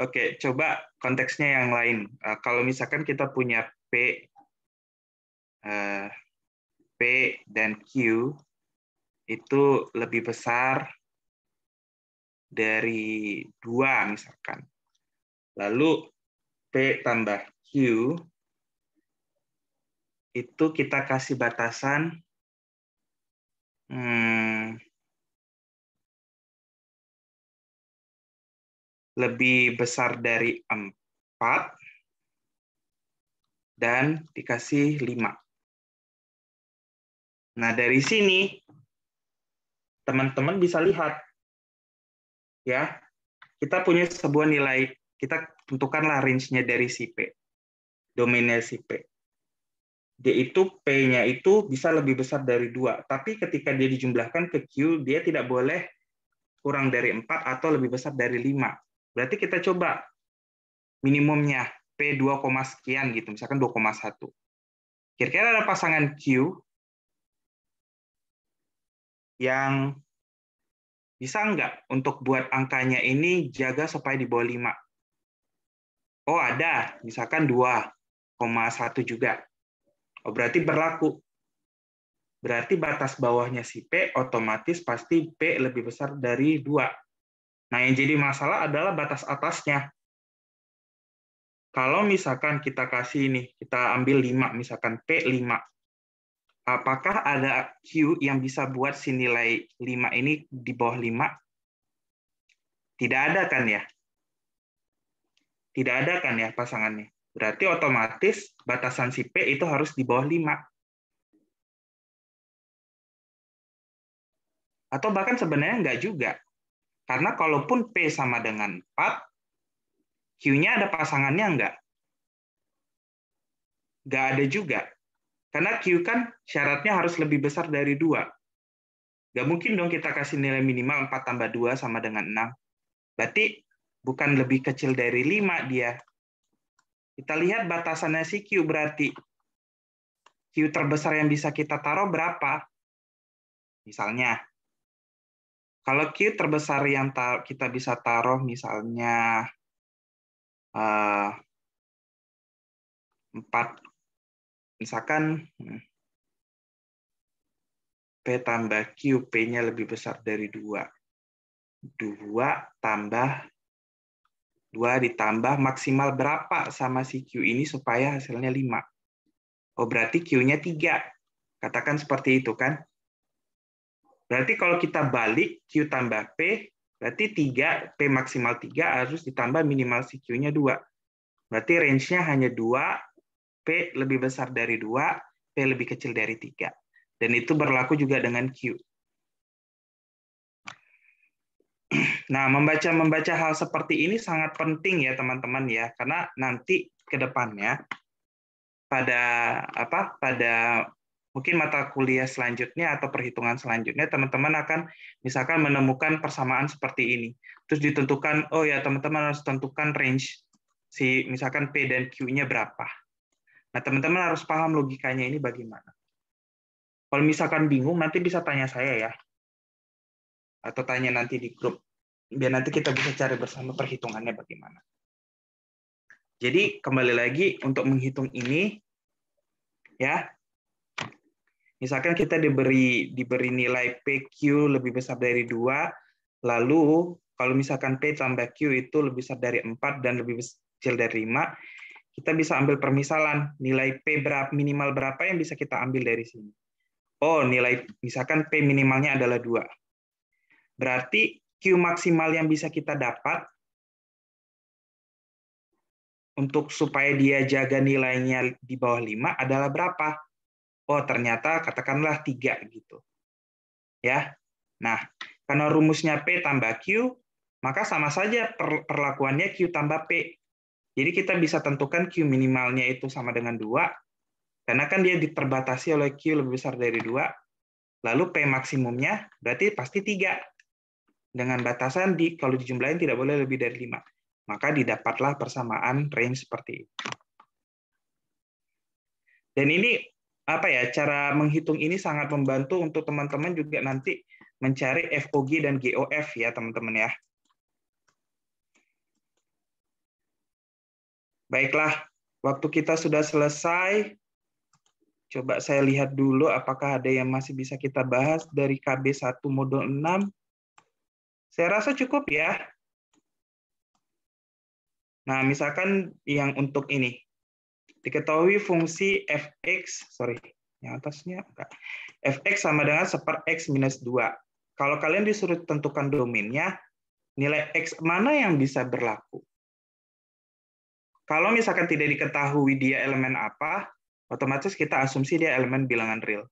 Oke, coba konteksnya yang lain. Eh, kalau misalkan kita punya P uh, P dan Q itu lebih besar dari dua misalkan. Lalu P tambah Q itu kita kasih batasan hmm, lebih besar dari 4 dan dikasih 5. Nah, dari sini teman-teman bisa lihat ya, kita punya sebuah nilai, kita tentukanlah range-nya dari si P. Domainnya si P. Dia itu P-nya itu bisa lebih besar dari dua, tapi ketika dia dijumlahkan ke Q, dia tidak boleh kurang dari 4 atau lebih besar dari 5. Berarti kita coba minimumnya 2, sekian gitu, misalkan 2,1. Kira-kira ada pasangan Q yang bisa nggak untuk buat angkanya ini jaga supaya di bawah 5? Oh ada, misalkan 2,1 juga. Oh, berarti berlaku. Berarti batas bawahnya si P otomatis pasti P lebih besar dari 2. Nah, yang jadi masalah adalah batas atasnya. Kalau misalkan kita kasih ini, kita ambil 5, misalkan P5. Apakah ada Q yang bisa buat si nilai 5 ini di bawah 5? Tidak ada kan ya? Tidak ada kan ya pasangannya? Berarti otomatis batasan si P itu harus di bawah 5. atau bahkan sebenarnya enggak juga. Karena kalaupun P sama dengan 4, Q-nya ada pasangannya enggak? Enggak ada juga. Karena Q kan syaratnya harus lebih besar dari dua. Gak mungkin dong kita kasih nilai minimal 4 tambah 2 sama dengan 6. Berarti bukan lebih kecil dari 5 dia. Kita lihat batasannya si Q berarti. Q terbesar yang bisa kita taruh berapa? Misalnya, kalau Q terbesar yang kita bisa taruh misalnya 4 eh, misalkan hmm, P tambah Q, P-nya lebih besar dari 2. 2 tambah 2 ditambah maksimal berapa sama si Q ini supaya hasilnya 5. Oh, berarti Q-nya 3. Katakan seperti itu, kan? Berarti kalau kita balik Q tambah P, Berarti 3, P maksimal 3 harus ditambah minimal CQ-nya 2. Berarti range-nya hanya 2, P lebih besar dari 2, P lebih kecil dari 3. Dan itu berlaku juga dengan Q. Nah, membaca-membaca hal seperti ini sangat penting ya teman-teman ya, karena nanti ke depannya pada apa pada mungkin mata kuliah selanjutnya atau perhitungan selanjutnya teman-teman akan misalkan menemukan persamaan seperti ini. Terus ditentukan, oh ya teman-teman harus tentukan range si misalkan P dan Q-nya berapa. Nah, teman-teman harus paham logikanya ini bagaimana. Kalau misalkan bingung nanti bisa tanya saya ya. Atau tanya nanti di grup biar nanti kita bisa cari bersama perhitungannya bagaimana. Jadi kembali lagi untuk menghitung ini ya Misalkan kita diberi diberi nilai PQ lebih besar dari dua, lalu kalau misalkan P tambah Q itu lebih besar dari 4 dan lebih kecil dari 5, kita bisa ambil permisalan nilai P berapa, minimal berapa yang bisa kita ambil dari sini. Oh, nilai misalkan P minimalnya adalah 2. Berarti Q maksimal yang bisa kita dapat untuk supaya dia jaga nilainya di bawah 5 adalah berapa? oh ternyata katakanlah tiga gitu. Ya. Nah, karena rumusnya P tambah Q, maka sama saja perlakuannya Q tambah P. Jadi kita bisa tentukan Q minimalnya itu sama dengan dua karena kan dia diterbatasi oleh Q lebih besar dari dua. lalu P maksimumnya berarti pasti tiga dengan batasan di kalau dijumlahin tidak boleh lebih dari lima. Maka didapatlah persamaan range seperti ini. Dan ini apa ya cara menghitung ini sangat membantu untuk teman-teman juga nanti mencari FOG dan GOF ya teman-teman ya. Baiklah, waktu kita sudah selesai. Coba saya lihat dulu apakah ada yang masih bisa kita bahas dari KB1 modul 6. Saya rasa cukup ya. Nah, misalkan yang untuk ini, Diketahui fungsi fx, sorry, yang atasnya enggak. fx sama dengan seper x minus 2. Kalau kalian disuruh tentukan domainnya, nilai x mana yang bisa berlaku? Kalau misalkan tidak diketahui dia elemen apa, otomatis kita asumsi dia elemen bilangan real.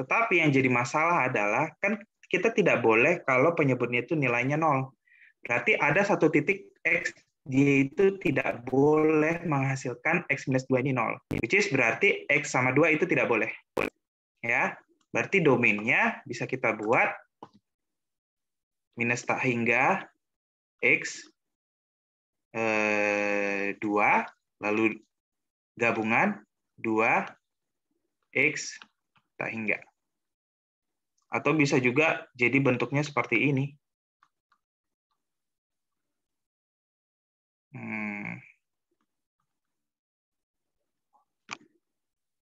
Tetapi yang jadi masalah adalah kan kita tidak boleh kalau penyebutnya itu nilainya nol. Berarti ada satu titik X dia itu tidak boleh menghasilkan X minus dua ini 0. Which is berarti X sama dua itu tidak boleh. Ya, berarti domainnya bisa kita buat minus tak hingga X eh, lalu gabungan dua X tak hingga. Atau bisa juga jadi bentuknya seperti ini.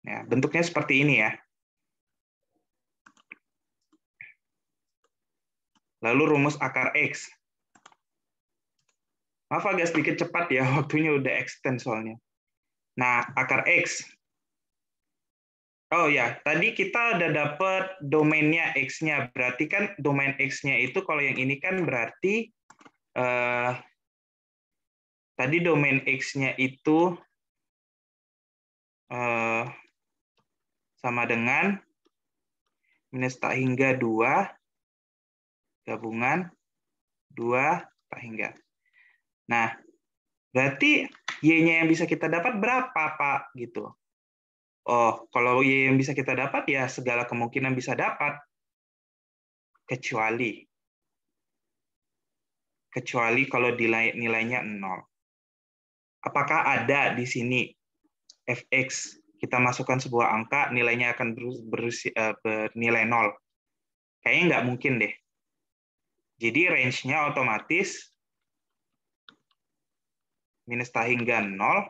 Ya, bentuknya seperti ini ya. Lalu rumus akar X. Maaf agak sedikit cepat ya, waktunya udah extend soalnya. Nah, akar X. Oh ya, tadi kita udah dapet domainnya X-nya. Berarti kan domain X-nya itu kalau yang ini kan berarti eh, tadi domain X-nya itu eh, sama dengan minus tak hingga 2 gabungan 2 tak hingga. Nah, berarti Y-nya yang bisa kita dapat berapa, Pak? Gitu. Oh, kalau Y yang bisa kita dapat, ya segala kemungkinan bisa dapat. Kecuali. Kecuali kalau nilai, nilainya 0. Apakah ada di sini fx kita masukkan sebuah angka, nilainya akan uh, bernilai nol. Kayaknya nggak mungkin deh. Jadi range-nya otomatis minus tahingga nol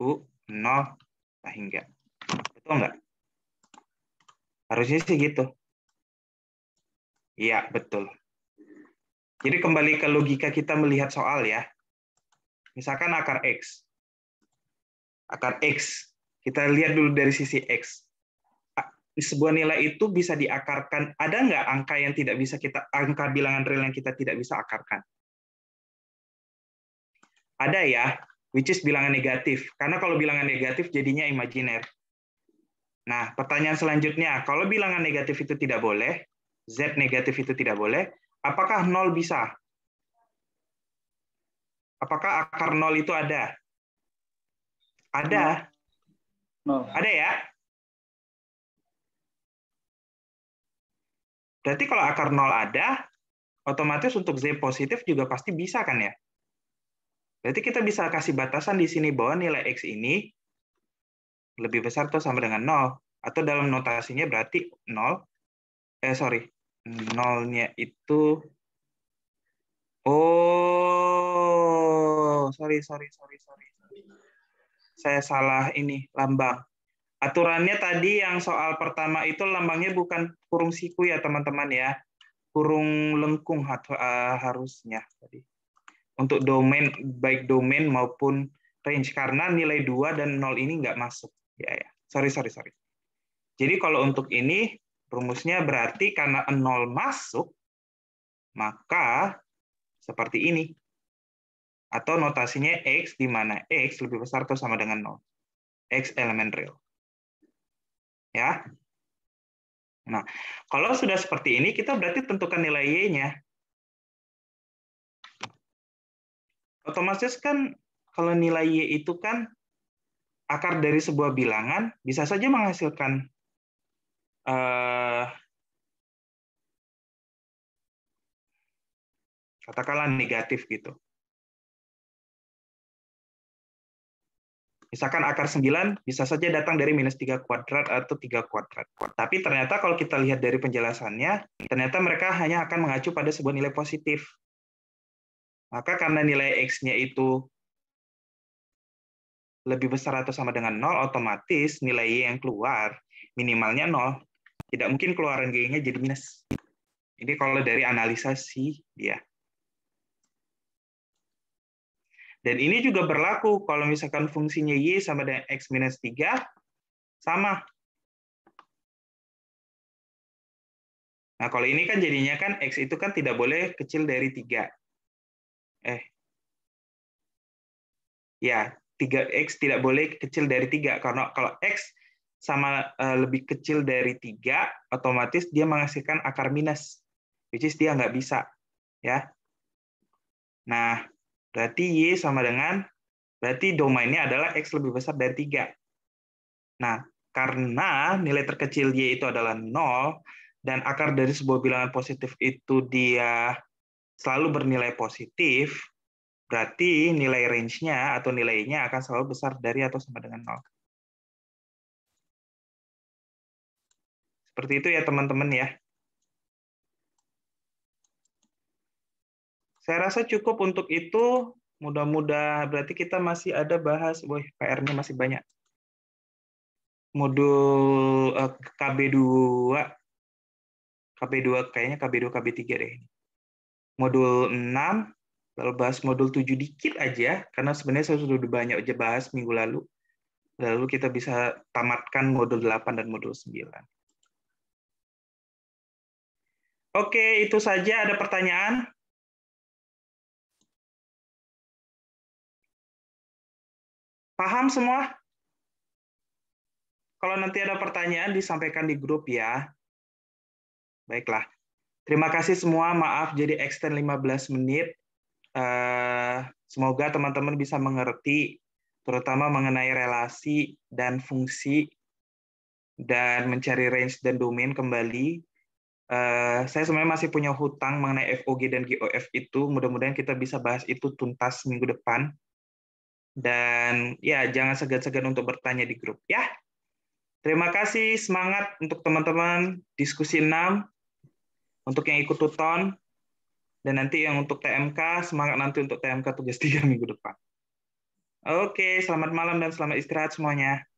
U tak tahingga. Betul nggak? Harusnya sih gitu. Iya, betul. Jadi kembali ke logika kita melihat soal ya. Misalkan akar X. Akar X kita lihat dulu dari sisi X. Sebuah nilai itu bisa diakarkan. Ada nggak angka yang tidak bisa kita, angka bilangan real yang kita tidak bisa akarkan? Ada ya, which is bilangan negatif. Karena kalau bilangan negatif jadinya imajiner. Nah, pertanyaan selanjutnya, kalau bilangan negatif itu tidak boleh, Z negatif itu tidak boleh, apakah nol bisa? Apakah akar nol itu ada? Ada. Oh. Ada ya? Berarti kalau akar nol ada, otomatis untuk Z positif juga pasti bisa kan ya? Berarti kita bisa kasih batasan di sini bahwa nilai X ini lebih besar atau sama dengan 0. Atau dalam notasinya berarti 0, eh sorry, nolnya itu, oh, sorry, sorry, sorry, sorry, saya salah ini lambang. Aturannya tadi yang soal pertama itu lambangnya bukan kurung siku ya teman-teman ya. Kurung lengkung eh, harusnya tadi. Untuk domain baik domain maupun range karena nilai 2 dan 0 ini nggak masuk. Ya ya. Sorry sorry sorry. Jadi kalau untuk ini rumusnya berarti karena 0 masuk maka seperti ini atau notasinya X di mana X lebih besar atau sama dengan 0. X elemen real. Ya. Nah, kalau sudah seperti ini, kita berarti tentukan nilai Y-nya. Otomatis kan kalau nilai Y itu kan akar dari sebuah bilangan, bisa saja menghasilkan eh, katakanlah negatif gitu. Misalkan akar 9 bisa saja datang dari minus 3 kuadrat atau 3 kuadrat. Tapi ternyata kalau kita lihat dari penjelasannya, ternyata mereka hanya akan mengacu pada sebuah nilai positif. Maka karena nilai X-nya itu lebih besar atau sama dengan 0, otomatis nilai Y yang keluar minimalnya 0. Tidak mungkin keluaran Y-nya jadi minus. Ini kalau dari analisa analisis dia. Dan ini juga berlaku kalau misalkan fungsinya Y sama dengan X minus 3, sama. Nah, kalau ini kan jadinya kan X itu kan tidak boleh kecil dari 3. Eh. Ya, 3X tidak boleh kecil dari 3. Karena kalau X sama eh, lebih kecil dari 3, otomatis dia menghasilkan akar minus. Which is dia nggak bisa. ya. Nah, Berarti Y sama dengan, berarti domainnya adalah X lebih besar dari 3. Nah, karena nilai terkecil Y itu adalah 0, dan akar dari sebuah bilangan positif itu dia selalu bernilai positif, berarti nilai range-nya atau nilainya akan selalu besar dari atau sama dengan 0. Seperti itu ya teman-teman ya. Saya rasa cukup untuk itu. mudah mudahan berarti kita masih ada bahas, wah PR-nya masih banyak. Modul eh, KB2, KB2 kayaknya KB2, KB3 deh. Modul 6, lalu bahas modul 7 dikit aja, karena sebenarnya saya sudah banyak aja bahas minggu lalu. Lalu kita bisa tamatkan modul 8 dan modul 9. Oke, itu saja. Ada pertanyaan? Paham semua? Kalau nanti ada pertanyaan disampaikan di grup ya. Baiklah. Terima kasih semua. Maaf jadi extend 15 menit. Eh, semoga teman-teman bisa mengerti, terutama mengenai relasi dan fungsi, dan mencari range dan domain kembali. Eh, saya sebenarnya masih punya hutang mengenai FOG dan GOF itu. Mudah-mudahan kita bisa bahas itu tuntas minggu depan. Dan ya, jangan segan-segan untuk bertanya di grup ya. Terima kasih, semangat untuk teman-teman diskusi 6, untuk yang ikut tuton, dan nanti yang untuk TMK, semangat nanti untuk TMK tugas 3 minggu depan. Oke, selamat malam dan selamat istirahat semuanya.